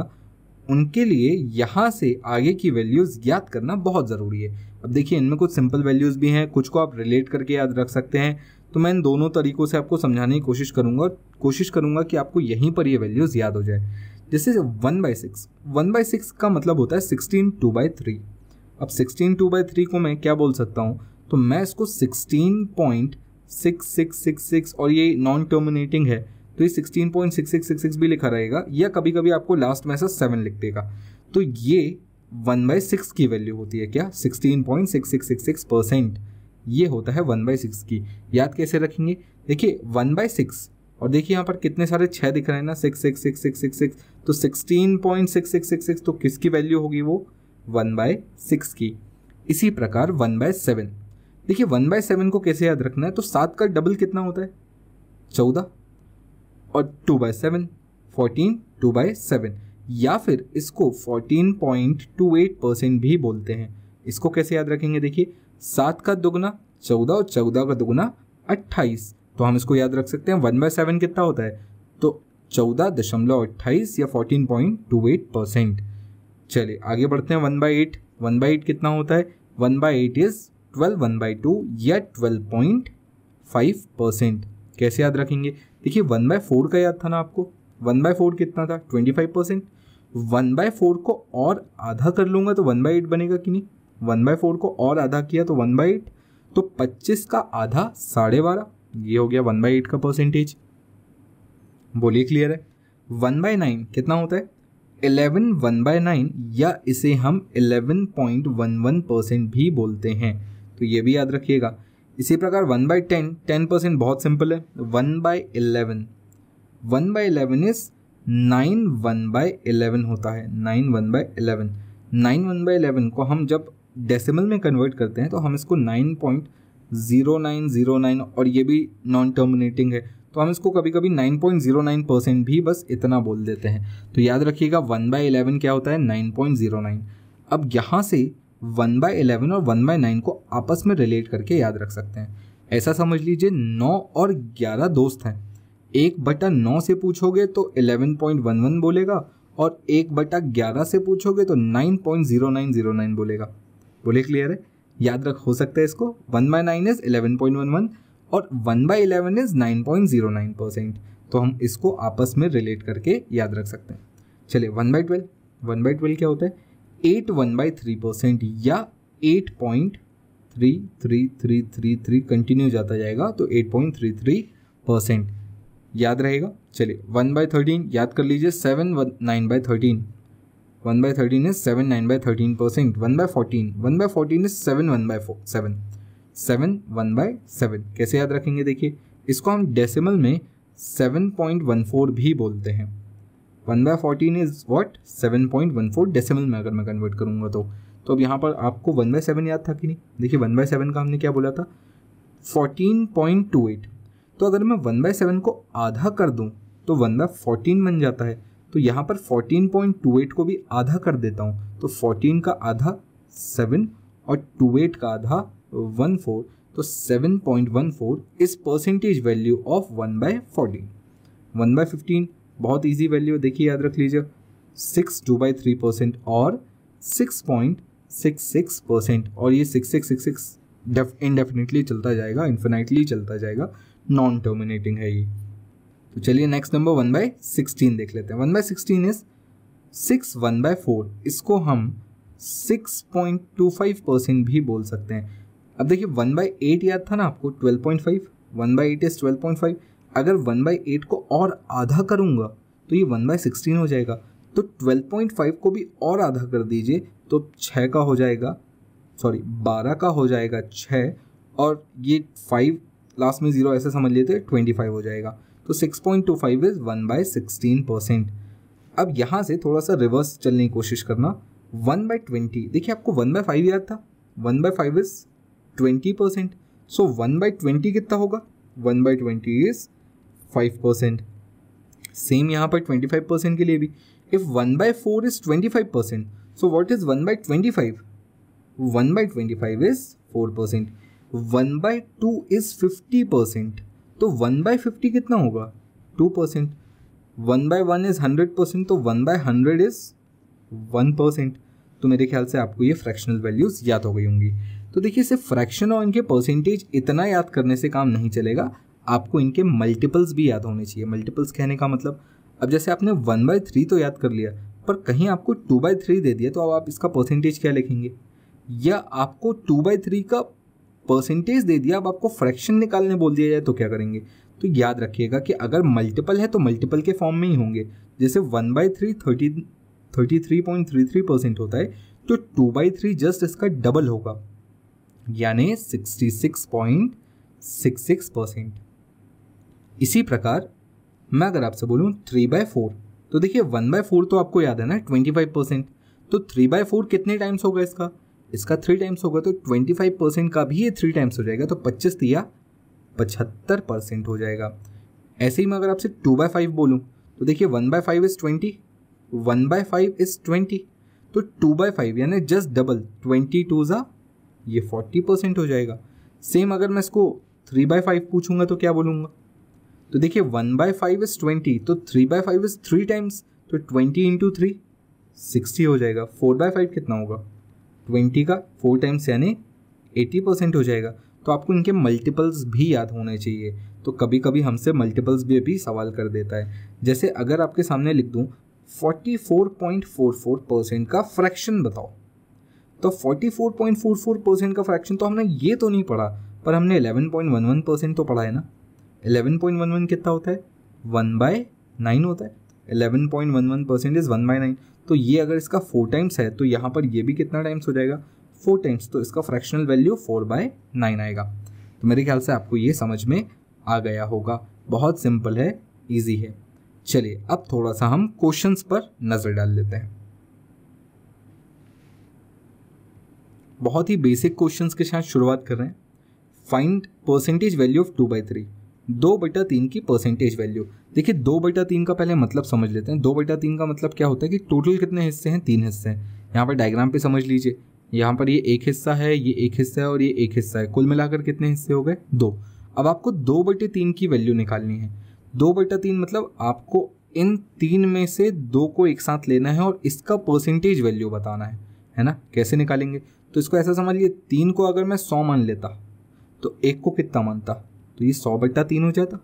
उनके लिए यहाँ से आगे की वैल्यूज़ याद करना बहुत ज़रूरी है अब देखिए इनमें कुछ सिंपल वैल्यूज़ भी हैं कुछ को आप रिलेट करके याद रख सकते हैं तो मैं इन दोनों तरीक़ों से आपको समझाने की कोशिश करूँगा कोशिश करूँगा कि आपको यहीं पर ये यह वैल्यूज़ याद हो जाए जैसे one by six one by six का मतलब होता है सिक्सटीन टू बाई थ्री अब सिक्सटीन टू बाई थ्री को मैं क्या बोल सकता हूँ तो मैं इसको sixteen point six six six six और ये नॉन टर्मिनेटिंग है तो ये sixteen point six six six six भी लिखा रहेगा या कभी कभी आपको लास्ट में ऐसा सेवन लिख देगा तो ये वन बाई सिक्स की वैल्यू होती है क्या sixteen point six six six six percent ये होता है वन बाई सिक्स की याद कैसे रखेंगे देखिए वन बाई सिक्स और देखिए यहाँ पर कितने सारे छः दिख रहे हैं ना six six six six six six तो sixteen point six six six six तो किसकी वैल्यू होगी वो वन बाय सिक्स की इसी प्रकार वन बाय सेवन देखिए वन बाय सेवन को कैसे याद रखना है तो सात का डबल कितना होता है चौदह और two by seven fourteen two by seven या फिर इसको fourteen point two eight percent भी बोलते हैं इसको कैसे याद रखेंगे देखिए सात का दोगुना चौदह और चौदह का दोगुना अट्ठाईस तो हम इसको याद रख सकते हैं वन बाय सेवन कितना होता है तो चौदह दशमलव अट्ठाईस या fourteen point two eight percent चलिए आगे बढ़ते हैं one by eight one by eight कितना होता है one by eight is twelve one by two या ट्वेल्व पॉइंट फाइव परसेंट कैसे याद रखेंगे देखिए वन बाय फोर का याद था ना आपको वन बाय फोर कितना था twenty five percent one by four को और आधा कर लूँगा तो वन बाई एट बनेगा कि नहीं वन बाई फोर को और आधा किया तो वन बाई एट तो पच्चीस का आधा साढ़े बारह ये हो गया वन बाई एट का परसेंटेज बोलिए क्लियर है वन बाय नाइन कितना होता है एलेवन वन बाय नाइन या इसे हम eleven point one one percent भी बोलते हैं तो ये भी याद रखिएगा इसी प्रकार one by ten ten percent बहुत सिंपल है one by eleven one by eleven is nine one by eleven होता है nine one by eleven nine one by eleven को हम जब डेसिमल में कन्वर्ट करते हैं तो हम इसको nine point zero nine zero nine और ये भी नॉन टर्मिनेटिंग है तो हम इसको कभी कभी nine point zero nine percent भी बस इतना बोल देते हैं तो याद रखिएगा वन बाई इलेवन क्या होता है नाइन पॉइंट ज़ीरो नाइन अब यहाँ से वन बाय एलेवन और वन बाय नाइन को आपस में रिलेट करके याद रख सकते हैं ऐसा समझ लीजिए नौ और ग्यारह दोस्त हैं एक बटा नौ से पूछोगे तो एलेवन पॉइंट वन वन बोलेगा और एक बटा ग्यारह से पूछोगे तो nine point zero nine zero nine बोलेगा बोले क्लियर है याद रख हो सकता है इसको one by nine is eleven point one one और one by eleven is nine point zero nine percent तो हम इसको आपस में रिलेट करके याद रख सकते हैं चलिए one by twelve one by twelve क्या होता है eight one by three percent या eight point three three three three three continue जाता जाएगा तो eight point three three percent याद रहेगा चलिए वन बाई थर्टीन याद कर लीजिए seven one nine by thirteen one by thirteen is seven nine by thirteen percent one by fourteen one by fourteen is seven one by four seven seven one by seven कैसे याद रखेंगे देखिए इसको हम decimal में seven point one four भी बोलते हैं one by fourteen is what seven point one four decimal में अगर मैं कन्वर्ट करूँगा तो तो अब यहाँ पर आपको वन बाय सेवन याद था कि नहीं देखिए वन बाय सेवन का हमने क्या बोला था फोर्टीन पॉइंट टू एट तो अगर मैं वन बाय सेवन को आधा कर दूँ तो वन बाय फोर्टीन बन जाता है तो यहाँ पर फोर्टीन पॉइंट टू एट को भी आधा कर देता हूँ तो फोर्टीन का आधा सेवन और टू एट का आधा वन फोर तो seven point one four is percentage value of one by fourteen one by fifteen बहुत ईजी वैल्यू देखिए याद रख लीजिए six two by three percent और six point six six percent और ये six six six six indefinitely चलता जाएगा इन्फिनाइटली चलता जाएगा नॉन टर्मिनेटिंग है ये तो चलिए next number one by sixteen देख लेते हैं one by sixteen is six one by four इसको हम six point two five percent भी बोल सकते हैं अब देखिए वन बाई एट याद था ना आपको twelve point five one by eight is twelve point five अगर वन बाई एट को और आधा करूँगा तो ये वन बाई सिक्सटीन हो जाएगा तो ट्वेल्व पॉइंट फाइव को भी और आधा कर दीजिए तो छः का हो जाएगा सॉरी बारह का हो जाएगा छः और ये फाइव लास्ट में ज़ीरो ऐसे समझ लेते हैं ट्वेंटी फाइव हो जाएगा तो six point two five is one by sixteen percent अब यहाँ से थोड़ा सा रिवर्स चलने की कोशिश करना वन बाई ट्वेंटी देखिए आपको वन बाई फाइव याद था one by five is twenty percent so one by twenty कितना होगा one by twenty is five percent same यहाँ पर ट्वेंटी फाइव परसेंट के लिए भी if one by four is twenty five percent so what is one by twenty five one by twenty five is four percent one by two is fifty percent तो one by fifty कितना होगा two percent one by one is hundred percent तो one by hundred is one percent तो मेरे ख्याल से आपको ये फ्रैक्शनल वैल्यूज़ याद हो गई होंगी तो देखिए सिर्फ फ्रैक्शन और इनके परसेंटेज इतना याद करने से काम नहीं चलेगा आपको इनके मल्टीपल्स भी याद होने चाहिए मल्टीपल्स कहने का मतलब अब जैसे आपने वन बाई थ्री तो याद कर लिया पर कहीं आपको टू बाई थ्री दे दिया तो अब आप इसका परसेंटेज क्या लिखेंगे या आपको टू बाई थ्री का परसेंटेज दे दिया अब आपको फ्रैक्शन निकालने बोल दिया जाए तो क्या करेंगे तो याद रखिएगा कि अगर मल्टीपल है तो मल्टीपल के फॉर्म में ही होंगे जैसे one by three thirty thirty three point three three percent होता है तो टू बाई थ्री जस्ट इसका डबल होगा यानी sixty six point six six percent इसी प्रकार मैं अगर आपसे बोलूँ थ्री बाय फोर तो देखिए वन बाय फोर तो आपको याद है ना ट्वेंटी फाइव परसेंट तो थ्री बाय फोर कितने टाइम्स होगा इसका इसका थ्री टाइम्स होगा तो ट्वेंटी फाइव परसेंट का भी ये थ्री टाइम्स हो जाएगा तो पच्चीस दिया पचहत्तर परसेंट हो जाएगा ऐसे ही मैं अगर आपसे टू बाय फाइव बोलूँ तो देखिए one by five is twenty one by five is twenty तो टू बाय फाइव यानी जस्ट डबल ट्वेंटी टू ज़ा ये फोर्टी परसेंट हो जाएगा सेम अगर मैं इसको थ्री बाय फाइव पूछूंगा तो क्या बोलूँगा तो देखिए one by five is twenty तो three by five is three times तो ट्वेंटी इंटू थ्री सिक्सटी हो जाएगा फोर बाय फाइव कितना होगा ट्वेंटी का फोर टाइम्स यानी एटी परसेंट हो जाएगा तो आपको इनके मल्टीपल्स भी याद होने चाहिए तो कभी कभी हमसे मल्टीपल्स भी अभी सवाल कर देता है जैसे अगर आपके सामने लिख दूँ फोर परसेंट का फ्रैक्शन बताओ तो फोर परसेंट का फ्रैक्शन तो हमने ये तो नहीं पढ़ा पर हमने वन परसेंट तो पढ़ा है ना इलेवन पॉइंट वन वन कितना होता है वन बाय नाइन होता है eleven point one one percent is one by nine तो ये अगर इसका फोर टाइम्स है तो यहाँ पर ये भी कितना टाइम्स हो जाएगा फोर टाइम्स तो इसका fractional value four by nine आएगा तो मेरे ख्याल से आपको ये समझ में आ गया होगा बहुत सिंपल है ईजी है चलिए अब थोड़ा सा हम क्वेश्चन पर नज़र डाल लेते हैं बहुत ही बेसिक क्वेश्चंस के साथ शुरुआत कर रहे हैं find percentage value of two by three दो बटा तीन की परसेंटेज वैल्यू देखिए दो बटा तीन का पहले मतलब समझ लेते हैं दो बटा तीन का मतलब क्या होता है कि टोटल कितने हिस्से हैं तीन हिस्से हैं यहाँ पर डायग्राम पे समझ लीजिए यहाँ पर ये एक हिस्सा है ये एक हिस्सा है और ये एक हिस्सा है कुल मिलाकर कितने हिस्से हो गए दो अब आपको दो बटे तीन की वैल्यू निकालनी है दो बटा तीन मतलब आपको इन तीन में से दो को एक साथ लेना है और इसका परसेंटेज वैल्यू बताना है है ना कैसे निकालेंगे तो इसको ऐसा समझिए तीन को अगर मैं सौ मान लेता तो एक को कितना मानता तो ये सौ बट्टा तीन हो जाता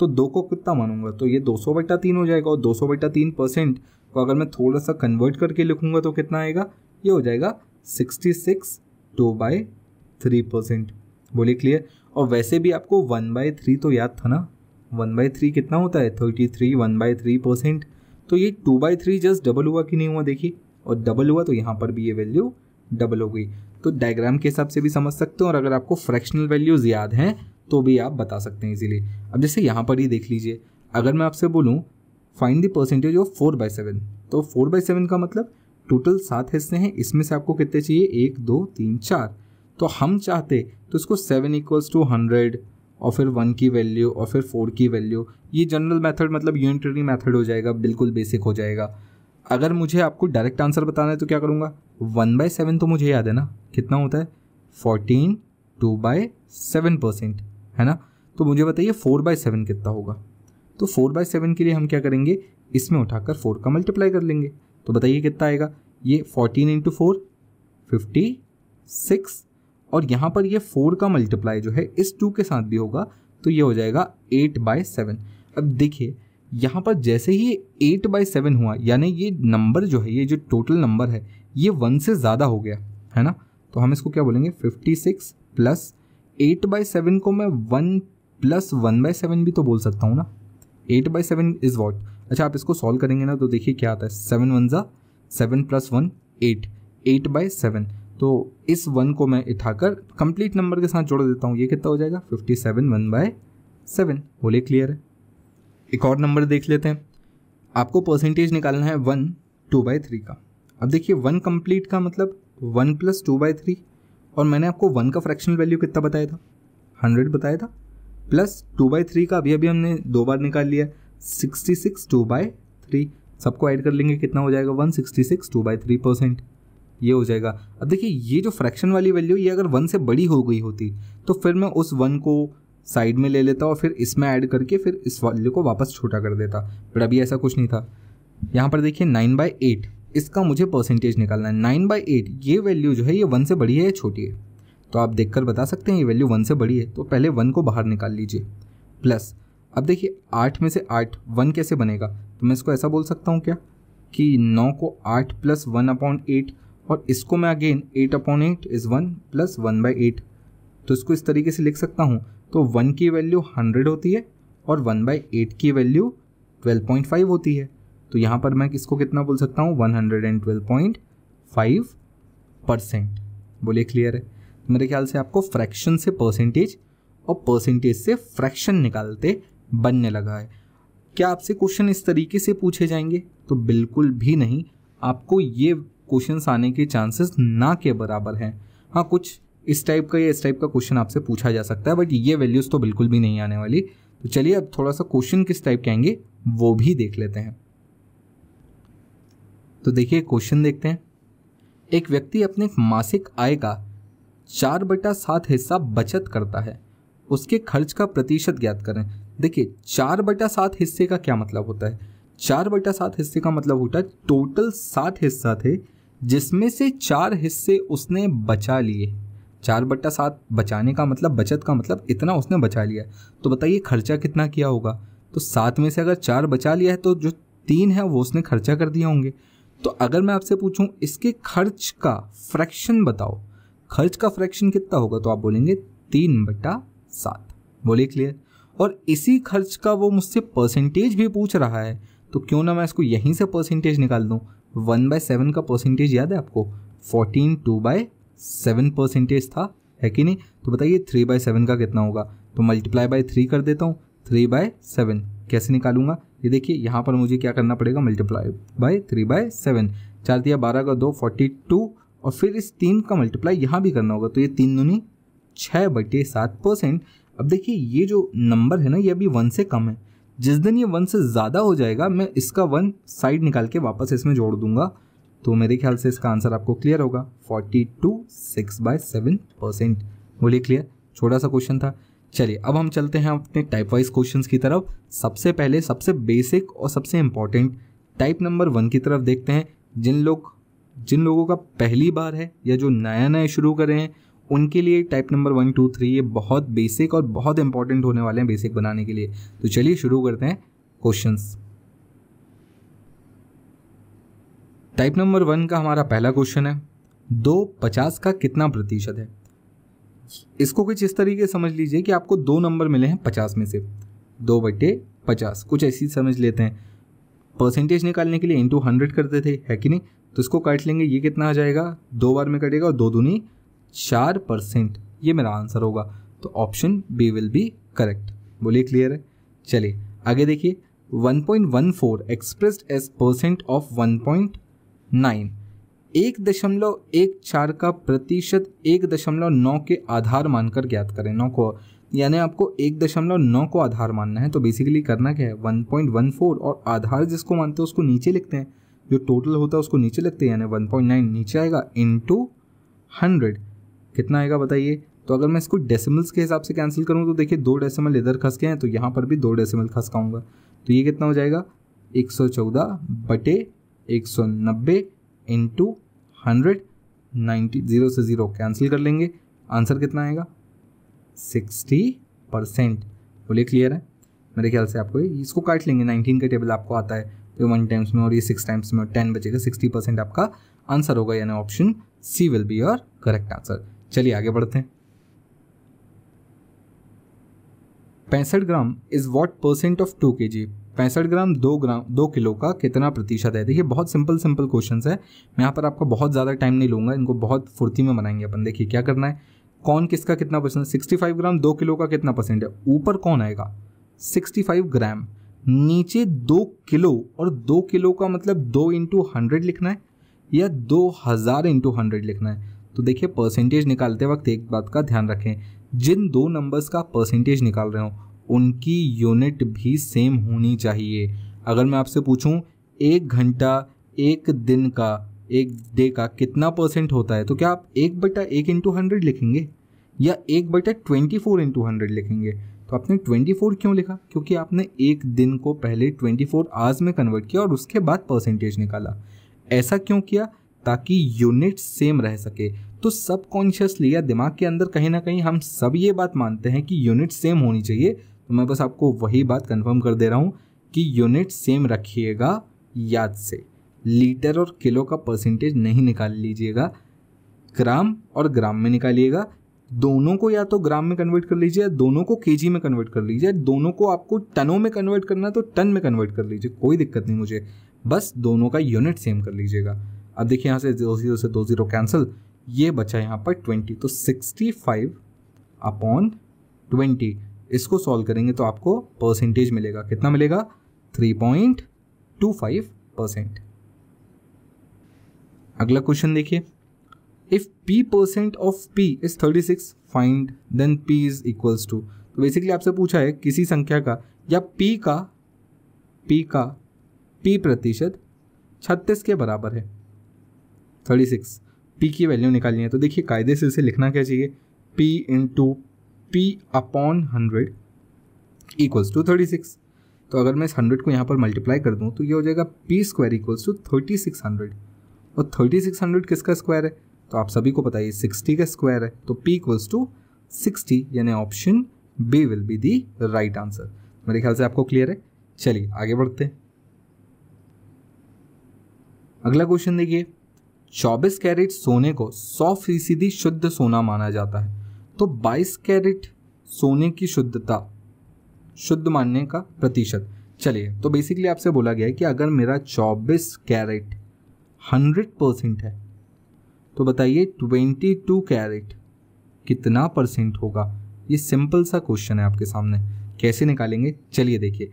तो दो को कितना मानूंगा तो ये दो सौ बट्टा तीन हो जाएगा और दो सौ बट्टा तीन परसेंट को अगर मैं थोड़ा सा कन्वर्ट करके लिखूंगा तो कितना आएगा ये हो जाएगा sixty six two by three percent बोलिए क्लियर और वैसे भी आपको वन बाई थ्री तो याद था ना वन बाई थ्री कितना होता है thirty three one by three percent तो ये two by three just double हुआ कि नहीं हुआ देखिए और डबल हुआ तो यहाँ पर भी ये वैल्यू डबल हो गई तो डायग्राम के हिसाब से भी समझ सकते हो और अगर आपको फ्रैक्शनल वैल्यूज़ याद हैं तो भी आप बता सकते हैं इजीली अब जैसे यहाँ पर ही देख लीजिए अगर मैं आपसे बोलूँ find the percentage of four by seven तो फोर बाई सेवन का मतलब टोटल सात हिस्से हैं इसमें से आपको कितने चाहिए एक दो तीन चार तो हम चाहते तो इसको सेवन इक्वल्स टू हंड्रेड और फिर वन की वैल्यू और फिर फोर की वैल्यू ये जनरल मेथड मतलब यूनिटरी मेथड हो जाएगा बिल्कुल बेसिक हो जाएगा अगर मुझे आपको डायरेक्ट आंसर बताना है तो क्या करूँगा वन बाई सेवन तो मुझे याद है ना कितना होता है fourteen two by seven percent है ना तो मुझे बताइए फोर बाय सेवन कितना होगा तो फोर बाय सेवन के लिए हम क्या करेंगे इसमें उठाकर फोर का मल्टीप्लाई कर लेंगे तो बताइए कितना आएगा ये fourteen into four fifty six और यहाँ पर ये फोर का मल्टीप्लाई जो है इस टू के साथ भी होगा तो ये हो जाएगा एट बाय सेवन अब देखिए यहाँ पर जैसे ही एट बाय सेवन हुआ यानी ये नंबर जो है ये जो टोटल नंबर है ये वन से ज़्यादा हो गया है ना तो हम इसको क्या बोलेंगे fifty six plus eight by seven को मैं one plus one by seven भी तो बोल सकता हूँ ना eight by seven is what अच्छा आप इसको सॉल्व करेंगे ना तो देखिए क्या आता है सेवन वन ज़ा seven plus one eight eight by seven तो इस वन को मैं उठाकर कंप्लीट नंबर के साथ जोड़ देता हूँ ये कितना हो जाएगा fifty seven one by seven बोले क्लियर है एक और नंबर देख लेते हैं आपको परसेंटेज निकालना है वन टू बाई थ्री का अब देखिए वन कंप्लीट का मतलब one plus two by three और मैंने आपको वन का फ्रैक्शनल वैल्यू कितना बताया था हंड्रेड बताया था प्लस टू बाई थ्री का अभी अभी हमने दो बार निकाल लिया sixty six two by three सबको ऐड कर लेंगे कितना हो जाएगा one sixty six two by three percent ये हो जाएगा अब देखिए ये जो फ्रैक्शन वाली वैल्यू ये अगर वन से बड़ी हो गई होती तो फिर मैं उस वन को साइड में ले लेता और फिर इसमें ऐड करके फिर इस वैल्यू को वापस छोटा कर देता बट अभी ऐसा कुछ नहीं था यहाँ पर देखिए नाइन बाई एट इसका मुझे परसेंटेज निकालना है नाइन बाई एट ये वैल्यू जो है ये वन से बड़ी है या छोटी है तो आप देख बता सकते हैं ये वैल्यू वन से बड़ी है तो पहले वन को बाहर निकाल लीजिए प्लस अब देखिए आठ में से आठ वन कैसे बनेगा तो मैं इसको ऐसा बोल सकता हूँ क्या कि नौ को आठ प्लस वन अपॉइंट एट और इसको मैं again eight upon eight is one plus one by eight तो इसको इस तरीके से लिख सकता हूँ तो वन की वैल्यू हंड्रेड होती है और वन बाई एट की वैल्यू ट्वेल्व पॉइंट फाइव होती है तो यहाँ पर मैं किसको कितना बोल सकता हूँ one hundred and twelve point five percent बोलिए क्लियर है तो मेरे ख्याल से आपको फ्रैक्शन से परसेंटेज और परसेंटेज से फ्रैक्शन निकालते बनने लगा है क्या आपसे क्वेश्चन इस तरीके से पूछे जाएंगे तो बिल्कुल भी नहीं आपको ये क्वेश्चन आने के चांसेस ना के बराबर हैं हाँ कुछ इस टाइप का या इस टाइप का क्वेश्चन आपसे पूछा जा सकता है बट ये वैल्यूज़ तो बिल्कुल भी नहीं आने वाली तो चलिए अब थोड़ा सा क्वेश्चन किस टाइप के आएंगे वो भी देख लेते हैं तो देखिए क्वेश्चन देखते हैं एक व्यक्ति अपने मासिक आय का चार बटा सात हिस्सा बचत करता है उसके खर्च का प्रतिशत ज्ञात करें देखिए चार बटा सात हिस्से का क्या मतलब होता है चार बटा सात हिस्से का मतलब होता है टोटल सात हिस्सा थे जिसमें से चार हिस्से उसने बचा लिए चार बट्टा सात बचाने का मतलब बचत का मतलब इतना उसने बचा लिया तो बताइए खर्चा कितना किया होगा तो सात में से अगर चार बचा लिया है तो जो तीन है वो उसने खर्चा कर दिए होंगे तो अगर मैं आपसे पूछूं इसके खर्च का फ्रैक्शन बताओ खर्च का फ्रैक्शन कितना होगा तो आप बोलेंगे तीन बटा सात बोलिए क्लियर और इसी खर्च का वो मुझसे परसेंटेज भी पूछ रहा है तो क्यों ना मैं इसको यहीं से परसेंटेज निकाल दूँ वन बाय सेवन का परसेंटेज याद है आपको fourteen two by seven percentage था है कि नहीं तो बताइए थ्री बाय सेवन का कितना होगा तो मल्टीप्लाई बाय थ्री कर देता हूँ थ्री बाय सेवन कैसे निकालूंगा ये देखिए यहाँ पर मुझे क्या करना पड़ेगा multiply by three by seven चार दिया बारह का दो फोर्टी टू और फिर इस तीन का मल्टीप्लाई यहाँ भी करना होगा तो ये तीन दूनी छः बटे सात परसेंट अब देखिए ये जो नंबर है ना ये अभी वन से कम है जिस दिन ये वन से ज़्यादा हो जाएगा मैं इसका वन साइड निकाल के वापस इसमें जोड़ दूंगा तो मेरे ख्याल से इसका आंसर आपको क्लियर होगा forty two six by seven percent बोलिए क्लियर छोटा सा क्वेश्चन था चलिए अब हम चलते हैं अपने टाइप वाइज क्वेश्चन की तरफ सबसे पहले सबसे बेसिक और सबसे इम्पॉर्टेंट टाइप नंबर वन की तरफ देखते हैं जिन लोग जिन लोगों का पहली बार है या जो नया नया शुरू कर रहे हैं उनके लिए type number one two three ये बहुत बेसिक और बहुत इंपॉर्टेंट होने वाले हैं बेसिक बनाने के लिए तो चलिए शुरू करते हैं क्वेश्चंस टाइप नंबर वन का हमारा पहला क्वेश्चन है दो पचास का कितना प्रतिशत है इसको कुछ इस तरीके समझ लीजिए कि आपको दो नंबर मिले हैं पचास में से दो बटे पचास कुछ ऐसी समझ लेते हैं परसेंटेज निकालने के लिए इंटू हंड्रेड करते थे है कि नहीं तो इसको काट लेंगे ये कितना आ जाएगा दो बार में कटेगा और दो दूनी चार परसेंट ये मेरा आंसर होगा तो option B will be correct बोलिए क्लियर है चलिए आगे देखिए 1.14 एक्सप्रेस्ड एज परसेंट ऑफ 1.9 एक दशमलव एक चार का प्रतिशत एक दशमलव नौ के आधार मानकर ज्ञात करें नौ को यानी आपको एक दशमलव नौ को आधार मानना है तो बेसिकली करना क्या है वन पॉइंट वन फोर और आधार जिसको मानते हैं उसको नीचे लिखते हैं जो टोटल होता है उसको नीचे लिखते हैं यानी वन पॉइंट नाइन नीचे आएगा इन टू हंड्रेड कितना आएगा बताइए तो अगर मैं इसको डेसिमल्स के हिसाब से कैंसिल करूँ तो देखिए दो डेसिमल इधर खस गए हैं तो यहाँ पर भी दो डेसिमल खसकाऊंगा तो ये कितना हो जाएगा एक सौ चौदह बटे एक सौ नब्बे इंटू हंड्रेड नाइन्टी ज़ीरो से ज़ीरो कैंसिल कर लेंगे आंसर कितना आएगा सिक्सटी परसेंट बोलिए क्लियर है मेरे ख्याल से आपको इसको काट लेंगे नाइनटीन का टेबल आपको आता है तो वन टाइम्स में और ये सिक्स टाइम्स में और टेन बचेगा सिक्सटी परसेंट आपका आंसर होगा यानी option C will be your correct answer चलिए आगे बढ़ते हैं पैंसठ gram is what percent of two K G पैंसठ ग्राम दो ग्राम दो किलो का कितना प्रतिशत है देखिए बहुत सिंपल सिंपल क्वेश्चन है मैं यहाँ पर आपका बहुत ज़्यादा टाइम नहीं लूँगा इनको बहुत फुर्ती में बनाएंगे अपन देखिए क्या करना है कौन किसका कितना परसेंट सिक्सटी फाइव ग्राम दो किलो का कितना परसेंट है ऊपर कौन आएगा सिक्सटी फाइव ग्राम नीचे दो किलो और दो किलो का मतलब दो इंटू हंड्रेड लिखना है या दो हज़ार इंटू हंड्रेड लिखना है तो देखिए परसेंटेज निकालते वक्त एक बात का ध्यान रखें जिन दो नंबर्स का परसेंटेज निकाल रहे हो उनकी यूनिट भी सेम होनी चाहिए अगर मैं आपसे पूछूं एक घंटा एक दिन का एक डे का कितना परसेंट होता है तो क्या आप एक बटा एक इंटू हंड्रेड लिखेंगे या एक बटा ट्वेंटी फोर इंटू हंड्रेड लिखेंगे तो आपने ट्वेंटी फोर क्यों लिखा क्योंकि आपने एक दिन को पहले ट्वेंटी फोर आवर्स में कन्वर्ट किया और उसके बाद परसेंटेज निकाला ऐसा क्यों किया ताकि यूनिट सेम रह सके तो सबकॉन्शियसली या दिमाग के अंदर कहीं ना कहीं हम सब ये बात मानते हैं कि यूनिट सेम होनी चाहिए तो मैं बस आपको वही बात कंफर्म कर दे रहा हूँ कि यूनिट सेम रखिएगा याद से लीटर और किलो का परसेंटेज नहीं निकाल लीजिएगा ग्राम और ग्राम में निकालिएगा दोनों को या तो ग्राम में कन्वर्ट कर लीजिए या दोनों को केजी में कन्वर्ट कर लीजिए दोनों को आपको टनों में कन्वर्ट करना है तो टन में कन्वर्ट कर लीजिए कोई दिक्कत नहीं मुझे बस दोनों का यूनिट सेम कर लीजिएगा अब देखिए यहाँ से दो जीरो से दो जीरो कैंसिल ये बचा यहाँ पर ट्वेंटी तो सिक्सटी फाइव अपॉन ट्वेंटी इसको सॉल्व करेंगे तो आपको परसेंटेज मिलेगा कितना मिलेगा three point two five percent अगला क्वेश्चन देखिए if P percent of P is thirty six find then P is equals to तो बेसिकली आपसे पूछा है किसी संख्या का या पी का पी का पी प्रतिशत छत्तीस के बराबर है थर्टी सिक्स पी की वैल्यू निकालनी है तो देखिए कायदे से इसे लिखना क्या चाहिए P into P upon hundred equals to thirty six तो अगर मैं इस हंड्रेड को यहाँ पर मल्टीप्लाई कर दूँ तो ये हो जाएगा P square equals to thirty six hundred और थर्टी सिक्स हंड्रेड किसका स्क्वायर है तो आप सभी को पता है सिक्सटी का स्क्वायर है तो पी इक्वल्स टू सिक्सटी यानी option B will be the right answer मेरे ख्याल से आपको क्लियर है चलिए आगे बढ़ते हैं अगला क्वेश्चन देखिए चौबीस कैरेट सोने को सौ फीसदी शुद्ध सोना माना जाता है तो 22 कैरेट सोने की शुद्धता शुद्ध मानने का प्रतिशत चलिए तो बेसिकली आपसे बोला गया है कि अगर मेरा 24 कैरेट 100 परसेंट है तो बताइए 22 कैरेट कितना परसेंट होगा ये सिंपल सा क्वेश्चन है आपके सामने कैसे निकालेंगे चलिए देखिए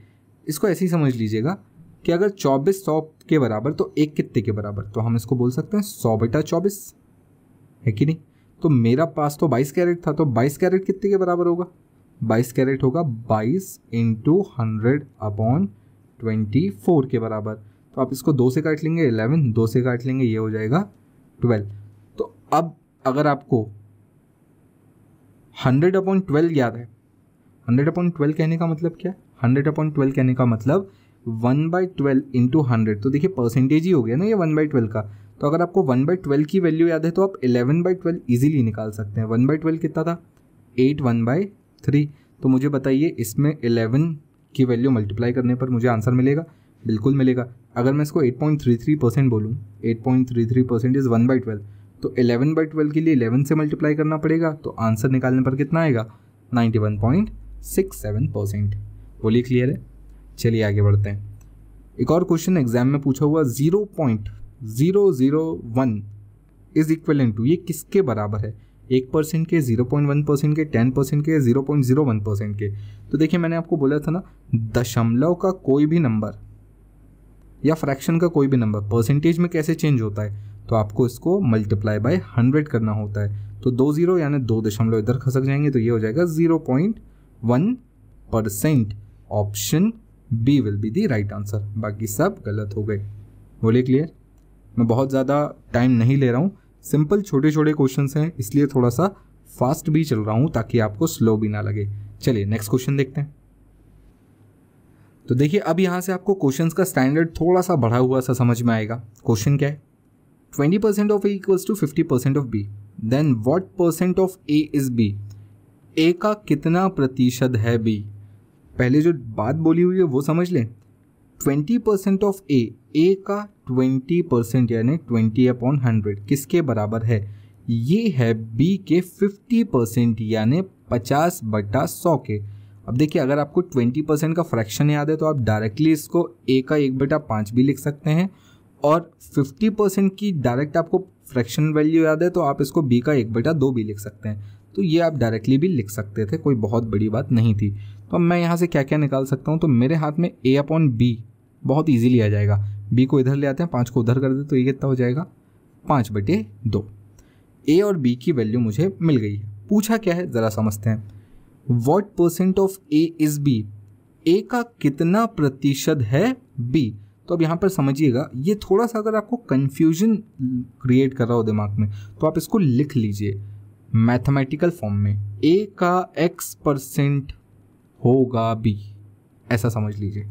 इसको ऐसे ही समझ लीजिएगा कि अगर 24 सौ के बराबर तो एक कितने के बराबर तो हम इसको बोल सकते हैं सौ बेटा चौबीस है कि नहीं तो मेरा पास तो 22 कैरेट था तो 22 कैरेट कितने के बराबर होगा 22 कैरेट होगा 22 into hundred upon twenty four के बराबर तो आप इसको दो से काट लेंगे इलेवन दो से काट लेंगे ये हो जाएगा ट्वेल्व तो अब अगर आपको हंड्रेड अपॉन ट्वेल्व याद है हंड्रेड अपॉन ट्वेल्व कहने का मतलब क्या है हंड्रेड अपॉन ट्वेल्व कहने का मतलब one by twelve into hundred तो देखिए परसेंटेज ही हो गया ना ये वन बाई ट्वेल्व का तो अगर आपको वन बाई ट्वेल्व की वैल्यू याद है तो आप इलेवन बाई ट्वेल्व ईजिली निकाल सकते हैं वन बाई ट्वेल्व कितना था एट वन बाई थ्री तो मुझे बताइए इसमें इलेवन की वैल्यू मल्टीप्लाई करने पर मुझे आंसर मिलेगा बिल्कुल मिलेगा अगर मैं इसको eight point three three percent बोलूँ eight point three three percent is one by twelve तो इलेवन बाई ट्वेल्व के लिए इलेवन से मल्टीप्लाई करना पड़ेगा तो आंसर निकालने पर कितना आएगा ninety one point six seven percent बोलिए क्लियर है चलिए आगे बढ़ते हैं एक और क्वेश्चन एग्जाम में पूछा हुआ zero point zero zero one is equivalent to ये किसके बराबर है एक परसेंट के ज़ीरो पॉइंट वन परसेंट के टेन परसेंट के zero point zero one percent के तो देखिए मैंने आपको बोला था ना दशमलव का कोई भी नंबर या फ्रैक्शन का कोई भी नंबर परसेंटेज में कैसे चेंज होता है तो आपको इसको मल्टीप्लाई बाय हंड्रेड करना होता है तो दो ज़ीरो यानी दो दशमलव इधर खसक जाएंगे तो ये हो जाएगा zero point one percent option B will be the right answer बाकी सब गलत हो गए बोले क्लियर मैं बहुत ज़्यादा टाइम नहीं ले रहा हूँ सिंपल छोटे छोटे क्वेश्चन हैं इसलिए थोड़ा सा फास्ट भी चल रहा हूँ ताकि आपको स्लो भी ना लगे चलिए नेक्स्ट क्वेश्चन देखते हैं तो देखिए अब यहाँ से आपको क्वेश्चंस का स्टैंडर्ड थोड़ा सा बढ़ा हुआ सा समझ में आएगा क्वेश्चन क्या है twenty percent of equals to fifty percent of B then what percent of A is B A का कितना प्रतिशत है बी पहले जो बात बोली हुई है वो समझ लें twenty percent of A A का ट्वेंटी परसेंट यानी ट्वेंटी अपॉन हंड्रेड किसके बराबर है ये है बी के फिफ्टी परसेंट यानी पचास बटा सौ के अब देखिए अगर आपको ट्वेंटी परसेंट का फ्रैक्शन याद है तो आप डायरेक्टली इसको ए का एक बटा पाँच भी लिख सकते हैं और फिफ्टी परसेंट की डायरेक्ट आपको फ्रैक्शन वैल्यू याद है तो आप इसको बी का एक बटा दो भी लिख सकते हैं तो ये आप डायरेक्टली भी लिख सकते थे कोई बहुत बड़ी बात नहीं थी तो अब मैं यहाँ से क्या क्या निकाल सकता हूँ तो मेरे हाथ में ए अपॉन बी बहुत ईजिली आ जाएगा बी को इधर ले आते हैं पाँच को उधर कर दे तो ये कितना हो जाएगा पाँच बटे दो ए और बी की वैल्यू मुझे मिल गई है पूछा क्या है ज़रा समझते हैं what percent of A is B A का कितना प्रतिशत है बी तो अब यहाँ पर समझिएगा ये थोड़ा सा अगर आपको कन्फ्यूजन क्रिएट कर रहा हो दिमाग में तो आप इसको लिख लीजिए मैथमेटिकल फॉर्म में ए का एक्स परसेंट होगा भी ऐसा समझ लीजिए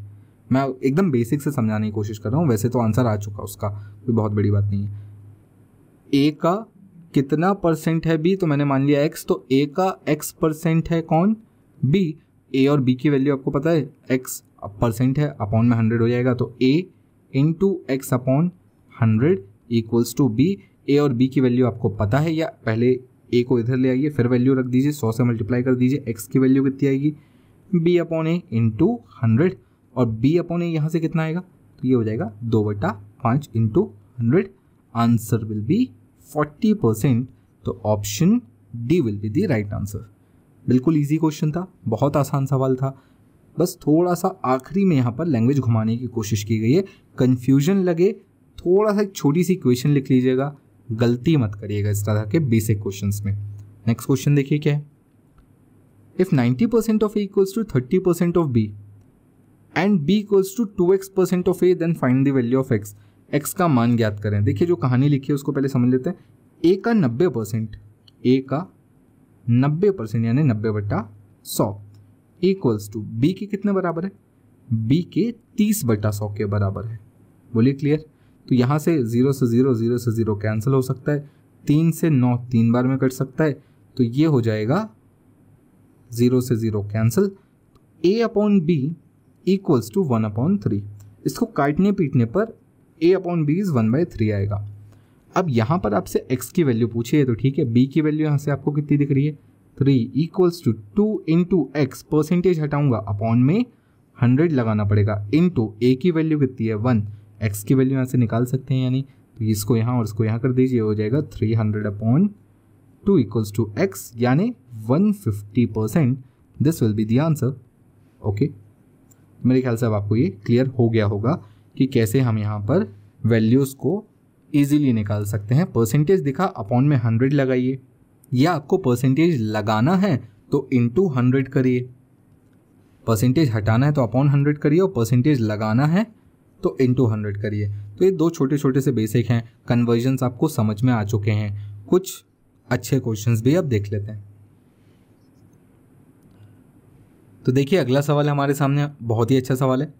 मैं एकदम बेसिक से समझाने की कोशिश कर रहा हूँ वैसे तो आंसर आ चुका उसका कोई बहुत बड़ी बात नहीं है ए का कितना परसेंट है बी तो मैंने मान लिया एक्स तो ए का एक्स परसेंट है कौन बी ए और बी की वैल्यू आपको पता है एक्स परसेंट है अपॉन में हंड्रेड हो जाएगा तो A into X upon hundred equals to B A और बी की वैल्यू आपको पता है या पहले ए को इधर ले आइए फिर वैल्यू रख दीजिए सौ से मल्टीप्लाई कर दीजिए एक्स की वैल्यू कितनी आएगी B upon A into hundred और बी अपॉन ए यहाँ से कितना आएगा तो ये हो जाएगा दो बटा पाँच into hundred answer will be forty percent तो option D will be the right answer बिल्कुल ईजी क्वेश्चन था बहुत आसान सवाल था बस थोड़ा सा आखिरी में यहाँ पर लैंग्वेज घुमाने की कोशिश की गई है कन्फ्यूजन लगे थोड़ा सा एक छोटी सी क्वेश्चन लिख लीजिएगा गलती मत करिएगा इस तरह के बेसिक क्वेश्चन में नेक्स्ट क्वेश्चन देखिए क्या है if 90% of A equals to 30% of B and B equals to two X percent of A then find the value of X X का मान ज्ञात करें देखिए जो कहानी लिखी है उसको पहले समझ लेते हैं ए का नब्बे परसेंट ए का नब्बे परसेंट यानी नब्बे बटा सौ इक्वल्स टू बी के कितने बराबर है बी के तीस बटा सौ के बराबर है बोलिए क्लियर तो यहाँ से ज़ीरो से ज़ीरो ज़ीरो से ज़ीरो कैंसिल हो सकता है तीन से नौ तीन बार में कट सकता है तो ये हो जाएगा ज़ीरो से zero cancel A upon B equals to one upon three इसको काटने पीटने पर A upon B is one by three आएगा अब यहाँ पर आपसे एक्स की वैल्यू पूछिए तो ठीक है बी की वैल्यू यहाँ से आपको कितनी दिख रही है three equals to two into X percentage हटाऊंगा अपॉन में हंड्रेड लगाना पड़ेगा इंटू ए की वैल्यू कितनी है वन एक्स की वैल्यू यहाँ से निकाल सकते हैं यानी तो इसको यहाँ और इसको यहाँ कर दीजिए हो जाएगा three hundred upon two equals to X यानी 150% this will be the answer okay मेरे ख्याल से अब आपको ये क्लियर हो गया होगा कि कैसे हम यहाँ पर वैल्यूज़ को ईजिली निकाल सकते हैं परसेंटेज दिखा अपॉन में हंड्रेड लगाइए या आपको परसेंटेज लगाना है तो इंटू हंड्रेड करिए परसेंटेज हटाना है तो अपॉन हंड्रेड करिए और परसेंटेज लगाना है तो इंटू हंड्रेड करिए तो ये दो छोटे छोटे से बेसिक हैं कन्वर्जन्स आपको समझ में आ चुके हैं कुछ अच्छे क्वेश्चंस भी आप देख लेते हैं तो देखिए अगला सवाल हमारे सामने बहुत ही अच्छा सवाल है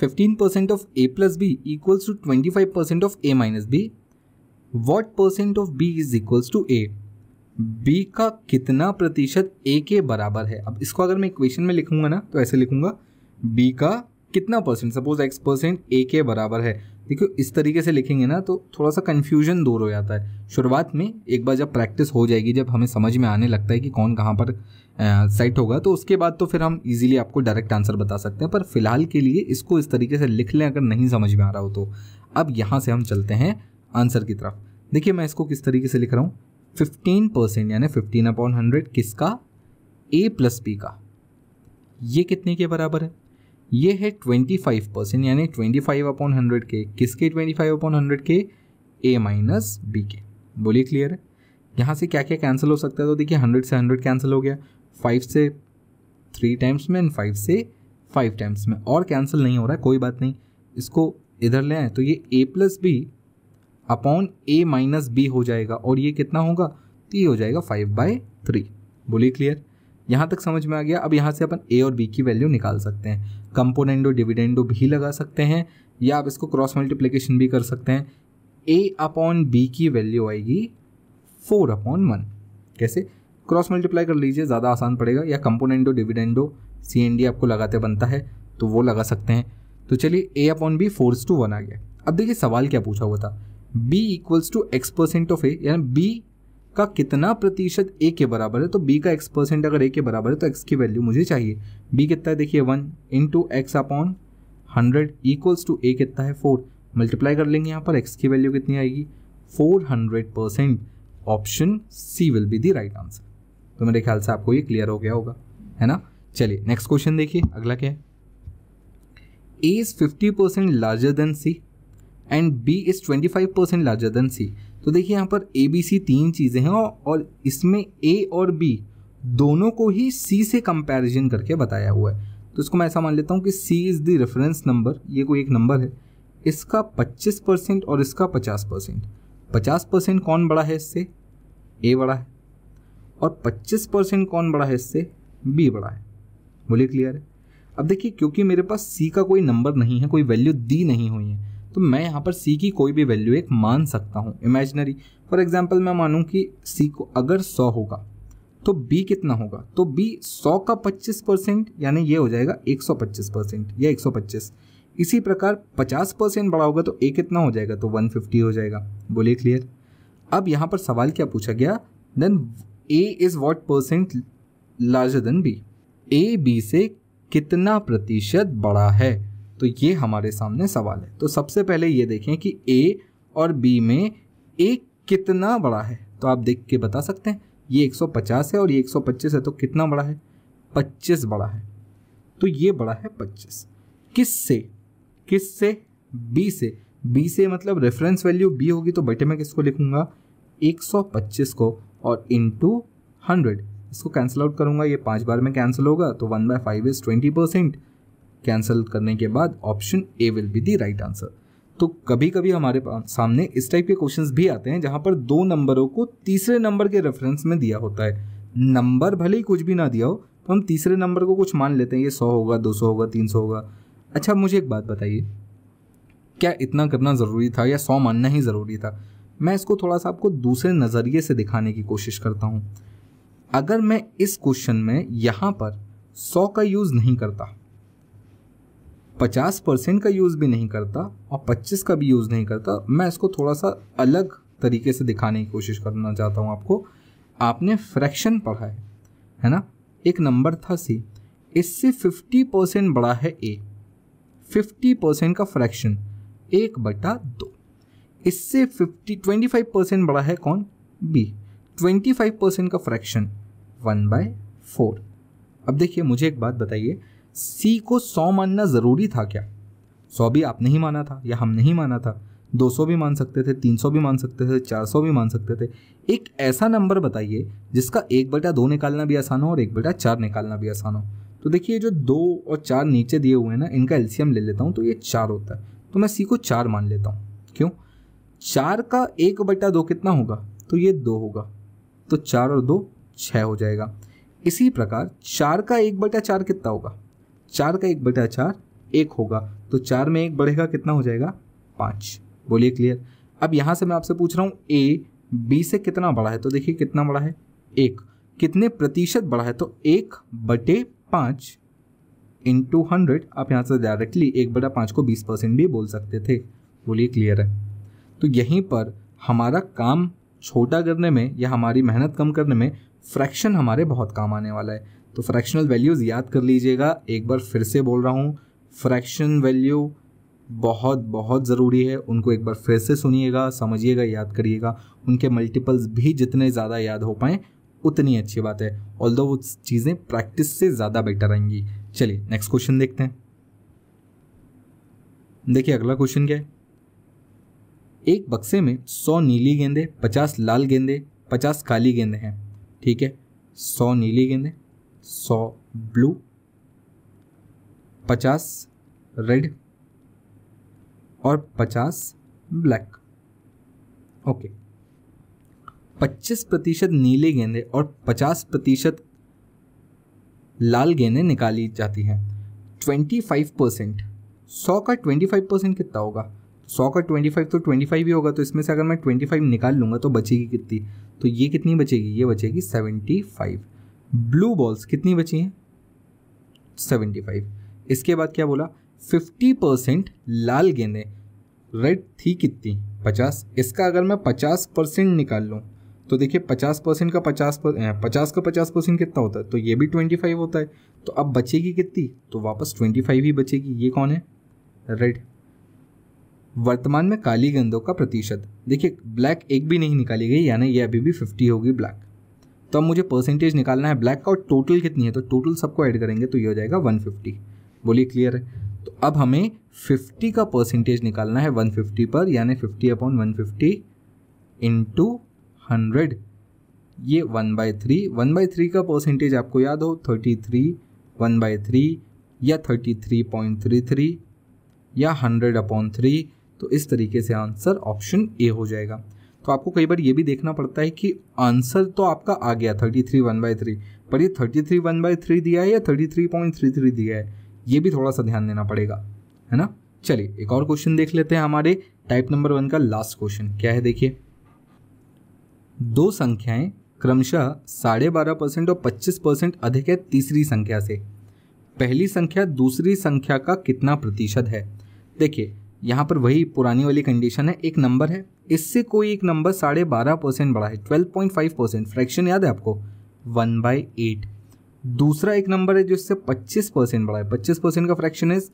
fifteen percent of A plus B equals to twenty five percent of A minus B what percent of B is equals to A B का कितना प्रतिशत ए के बराबर है अब इसको अगर मैं इक्वेशन में लिखूंगा ना तो ऐसे लिखूंगा बी का कितना percent suppose X percent A के बराबर है देखियो इस तरीके से लिखेंगे ना तो थोड़ा सा कन्फ्यूजन दूर हो जाता है शुरुआत में एक बार जब प्रैक्टिस हो जाएगी जब हमें समझ में आने लगता है कि कौन कहाँ पर सेट होगा तो उसके बाद तो फिर हम इजीली आपको डायरेक्ट आंसर बता सकते हैं पर फिलहाल के लिए इसको इस तरीके से लिख लें अगर नहीं समझ में आ रहा हो तो अब यहाँ से हम चलते हैं आंसर की तरफ देखिए मैं इसको किस तरीके से लिख रहा हूँ फिफ्टीन परसेंट यानी फिफ्टीन अपॉन हंड्रेड किसका ए प्लस बी का ये कितने के बराबर है ये है ट्वेंटी फाइव परसेंट यानी ट्वेंटी फाइव अपॉन हंड्रेड के किसके ट्वेंटी फाइव अपॉन हंड्रेड के ए माइनस बी के बोलिए क्लियर है यहाँ से क्या क्या कैंसिल हो सकता है तो देखिए हंड्रेड से हंड्रेड कैंसिल हो गया फाइव से थ्री टाइम्स में एंड फाइव से फाइव टाइम्स में और कैंसिल नहीं हो रहा है कोई बात नहीं इसको इधर ले आए तो ये A plus B upon A minus B हो जाएगा और ये कितना होगा तो ये हो जाएगा फाइव बाई थ्री बोलिए क्लियर यहाँ तक समझ में आ गया अब यहाँ से अपन ए और बी की वैल्यू निकाल सकते हैं कंपोनेंडो डिविडेंडो भी लगा सकते हैं या आप इसको क्रॉस मल्टीप्लीकेशन भी कर सकते हैं ए अपॉन बी की वैल्यू आएगी फोर अपॉन वन कैसे क्रॉस मल्टीप्लाई कर लीजिए ज़्यादा आसान पड़ेगा या componendo dividendo C N D आपको लगाते बनता है तो वो लगा सकते हैं तो चलिए A upon B fours to one आ गया अब देखिए सवाल क्या पूछा हुआ था B equals to X percent of A यानी बी का कितना प्रतिशत ए के बराबर है तो बी का एक्स परसेंट अगर ए के बराबर है तो एक्स की वैल्यू मुझे चाहिए बी कितना है देखिए one into X upon hundred equals to A कितना है फोर मल्टीप्लाई कर लेंगे यहाँ पर एक्स की वैल्यू कितनी आएगी four hundred percent option C will be the right answer तो मेरे ख्याल से आपको ये क्लियर हो गया होगा है ना चलिए नेक्स्ट क्वेश्चन देखिए अगला क्या है A is fifty percent larger than C and B is twenty five percent larger than C तो देखिए यहाँ पर ए बी सी तीन चीज़ें हैं और इसमें ए और बी दोनों को ही सी से कंपैरिजन करके बताया हुआ है तो इसको मैं ऐसा मान लेता हूँ कि C is the reference number ये कोई एक नंबर है इसका पच्चीस परसेंट और इसका पचास परसेंट पचास परसेंट कौन बड़ा है इससे ए बड़ा है और 25 परसेंट कौन बड़ा है इससे बी बड़ा है बोलिए क्लियर है अब देखिए क्योंकि मेरे पास सी का कोई नंबर नहीं है कोई वैल्यू दी नहीं हुई है तो मैं यहाँ पर सी की कोई भी वैल्यू एक मान सकता हूँ इमेजनरी फॉर एग्जाम्पल मैं मानूँ कि सी को अगर सौ होगा तो बी कितना होगा तो बी सौ का पच्चीस परसेंट यानी ये हो जाएगा 125 परसेंट या 125 इसी प्रकार 50 परसेंट बड़ा होगा तो ए कितना हो जाएगा तो 150 हो जाएगा बोलिए क्लियर अब यहाँ पर सवाल क्या पूछा गया then A is what percent larger than B A B से कितना प्रतिशत बड़ा है तो ये हमारे सामने सवाल है तो सबसे पहले ये देखें कि ए और बी में ए कितना बड़ा है तो आप देख के बता सकते हैं ये 150 है और ये 125 है तो कितना बड़ा है 25 बड़ा है तो ये बड़ा है 25 किस से किस से बी से बी से मतलब रेफरेंस वैल्यू बी होगी तो बैठे मैं किसको लिखूंगा 125 को और इन टू हंड्रेड इसको कैंसिल आउट करूँगा ये पाँच बार में कैंसिल होगा तो one by five is twenty percent cancel करने के बाद option A will be the right answer तो कभी कभी हमारे सामने इस टाइप के क्वेश्चंस भी आते हैं जहाँ पर दो नंबरों को तीसरे नंबर के रेफरेंस में दिया होता है नंबर भले ही कुछ भी ना दिया हो तो हम तीसरे नंबर को कुछ मान लेते हैं ये सौ होगा दो सौ होगा तीन सौ होगा अच्छा मुझे एक बात बताइए क्या इतना करना ज़रूरी था या सौ मानना ही ज़रूरी था मैं इसको थोड़ा सा आपको दूसरे नज़रिए से दिखाने की कोशिश करता हूँ अगर मैं इस क्वेश्चन में यहाँ पर सौ का यूज़ नहीं करता पचास परसेंट का यूज़ भी नहीं करता और पच्चीस का भी यूज़ नहीं करता मैं इसको थोड़ा सा अलग तरीके से दिखाने की कोशिश करना चाहता हूँ आपको आपने फ्रैक्शन पढ़ा है है ना एक नंबर था सी इससे फिफ्टी परसेंट बड़ा है ए फिफ्टी परसेंट का फ्रैक्शन एक बटा दो इससे फिफ्टी ट्वेंटी फाइव परसेंट बड़ा है कौन बी ट्वेंटी फाइव परसेंट का फ्रैक्शन वन बाय फोर अब देखिए मुझे एक बात बताइए सी को सौ मानना ज़रूरी था क्या सौ भी आप नहीं माना था या हम नहीं माना था दो सौ भी मान सकते थे तीन सौ भी मान सकते थे चार सौ भी मान सकते थे एक ऐसा नंबर बताइए जिसका एक बटा दो निकालना भी आसान हो और एक बटा चार निकालना भी आसान हो तो देखिए जो दो और चार नीचे दिए हुए हैं ना इनका एल्सीयम ले लेता हूँ तो ये चार होता है तो मैं सी को चार मान लेता हूँ क्यों चार का एक बटा दो कितना होगा तो ये दो होगा तो चार और दो छः हो जाएगा इसी प्रकार चार का एक बटा चार कितना होगा चार का एक बटा चार एक होगा तो चार में एक बढ़ेगा कितना हो जाएगा पाँच बोलिए क्लियर अब यहाँ से मैं आपसे पूछ रहा हूँ ए बी से कितना बड़ा है तो देखिए कितना बड़ा है एक कितने प्रतिशत बड़ा है तो एक बटे पाँच इंटू हंड्रेड आप यहाँ से डायरेक्टली एक बटा पाँच को बीस परसेंट भी बोल सकते थे बोलिए क्लियर है तो यहीं पर हमारा काम छोटा करने में या हमारी मेहनत कम करने में फ्रैक्शन हमारे बहुत काम आने वाला है तो फ्रैक्शनल वैल्यूज़ याद कर लीजिएगा एक बार फिर से बोल रहा हूँ फ्रैक्शन वैल्यू बहुत बहुत ज़रूरी है उनको एक बार फिर से सुनिएगा समझिएगा याद करिएगा उनके मल्टीपल्स भी जितने ज़्यादा याद हो पाएँ उतनी अच्छी बात है ऑल वो चीज़ें प्रैक्टिस से ज़्यादा बेटर आएंगी चलिए नेक्स्ट क्वेश्चन देखते हैं देखिए अगला क्वेश्चन क्या है एक बक्से में सौ नीली गेंदे पचास लाल गेंदे पचास काली गेंदे हैं ठीक है सौ नीली गेंदे सौ ब्लू पचास रेड और पचास ब्लैक ओके पच्चीस प्रतिशत नीले गेंदे और पचास प्रतिशत लाल गेंदे निकाली जाती हैं ट्वेंटी फाइव परसेंट सौ का ट्वेंटी फाइव परसेंट कितना होगा सौ का ट्वेंटी फाइव तो ट्वेंटी फाइव ही होगा तो इसमें से अगर मैं ट्वेंटी फाइव निकाल लूँगा तो बचेगी कितनी तो ये कितनी बचेगी ये बचेगी सेवेंटी फाइव ब्लू बॉल्स कितनी बची हैं सेवेंटी फाइव इसके बाद क्या बोला फिफ्टी परसेंट लाल गेंदे रेड थी कितनी पचास इसका अगर मैं पचास परसेंट निकाल लूँ तो देखिए पचास परसेंट का पचास पर पचास का पचास परसेंट कितना होता है तो ये भी ट्वेंटी फाइव होता है तो अब बचेगी कितनी तो वापस ट्वेंटी फाइव ही बचेगी ये कौन है रेड वर्तमान में काली गेंदों का प्रतिशत देखिए ब्लैक एक भी नहीं निकाली गई यानी ये अभी भी फिफ्टी होगी ब्लैक तो अब मुझे परसेंटेज निकालना है ब्लैक का और टोटल कितनी है तो टोटल सबको ऐड करेंगे तो ये हो जाएगा वन फिफ्टी बोलिए क्लियर है तो अब हमें फिफ्टी का परसेंटेज निकालना है फिफ्टी पर यानी fifty upon one fifty into hundred ये one by three one by three का परसेंटेज आपको याद हो thirty three one by three या thirty three three point three या हंड्रेड अपॉन थ्री तो इस तरीके से आंसर ऑप्शन ए हो जाएगा तो आपको कई बार ये भी देखना पड़ता है कि आंसर तो आपका आ गया thirty three one by three पर ये thirty three one by three दिया है या thirty three point three three दिया है ये भी थोड़ा सा ध्यान देना पड़ेगा है ना चलिए एक और क्वेश्चन देख लेते हैं हमारे टाइप नंबर वन का लास्ट क्वेश्चन क्या है देखिए दो संख्याएं क्रमशः साढ़े बारह परसेंट और पच्चीस परसेंट अधिक है तीसरी संख्या से पहली संख्या दूसरी संख्या का कितना प्रतिशत है देखिए यहाँ पर वही पुरानी वाली कंडीशन है एक नंबर है इससे कोई एक नंबर साढ़े बारह परसेंट बढ़ा है twelve point five percent fraction याद है आपको वन बाई एट दूसरा एक नंबर है जो इससे पच्चीस परसेंट बढ़ा है पच्चीस परसेंट का fraction is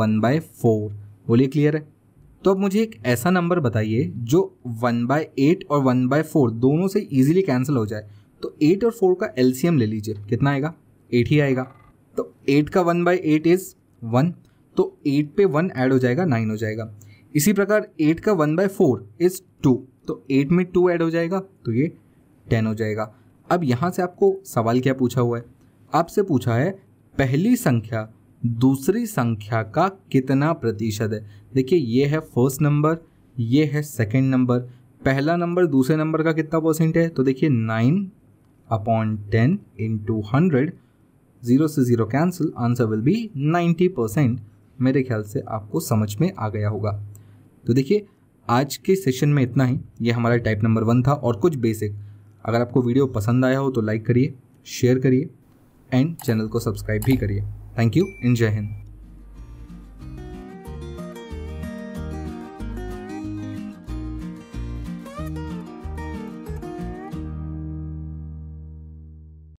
one by four बोलिए क्लियर है तो अब मुझे एक ऐसा नंबर बताइए जो वन बाय एट और वन बाय फोर दोनों से ईजिली कैंसिल हो जाए तो एट और फोर का एल ले लीजिए कितना आएगा एट ही आएगा तो एट का one by eight is one तो एट पे वन ऐड हो जाएगा नाइन हो जाएगा इसी प्रकार एट का one by four is two तो एट में टू ऐड हो जाएगा तो ये टेन हो जाएगा अब यहाँ से आपको सवाल क्या पूछा हुआ है आपसे पूछा है पहली संख्या दूसरी संख्या का कितना प्रतिशत है देखिए ये है फर्स्ट नंबर ये है सेकंड नंबर पहला नंबर दूसरे नंबर का कितना परसेंट है तो देखिए nine upon ten into hundred zero से zero cancel answer will be ninety percent मेरे ख्याल से आपको समझ में आ गया होगा तो देखिए आज के सेशन में इतना ही ये हमारा टाइप नंबर वन था और कुछ बेसिक अगर आपको वीडियो पसंद आया हो तो लाइक करिए शेयर करिए एंड चैनल को सब्सक्राइब भी करिए थैंक यू इन जय हिंद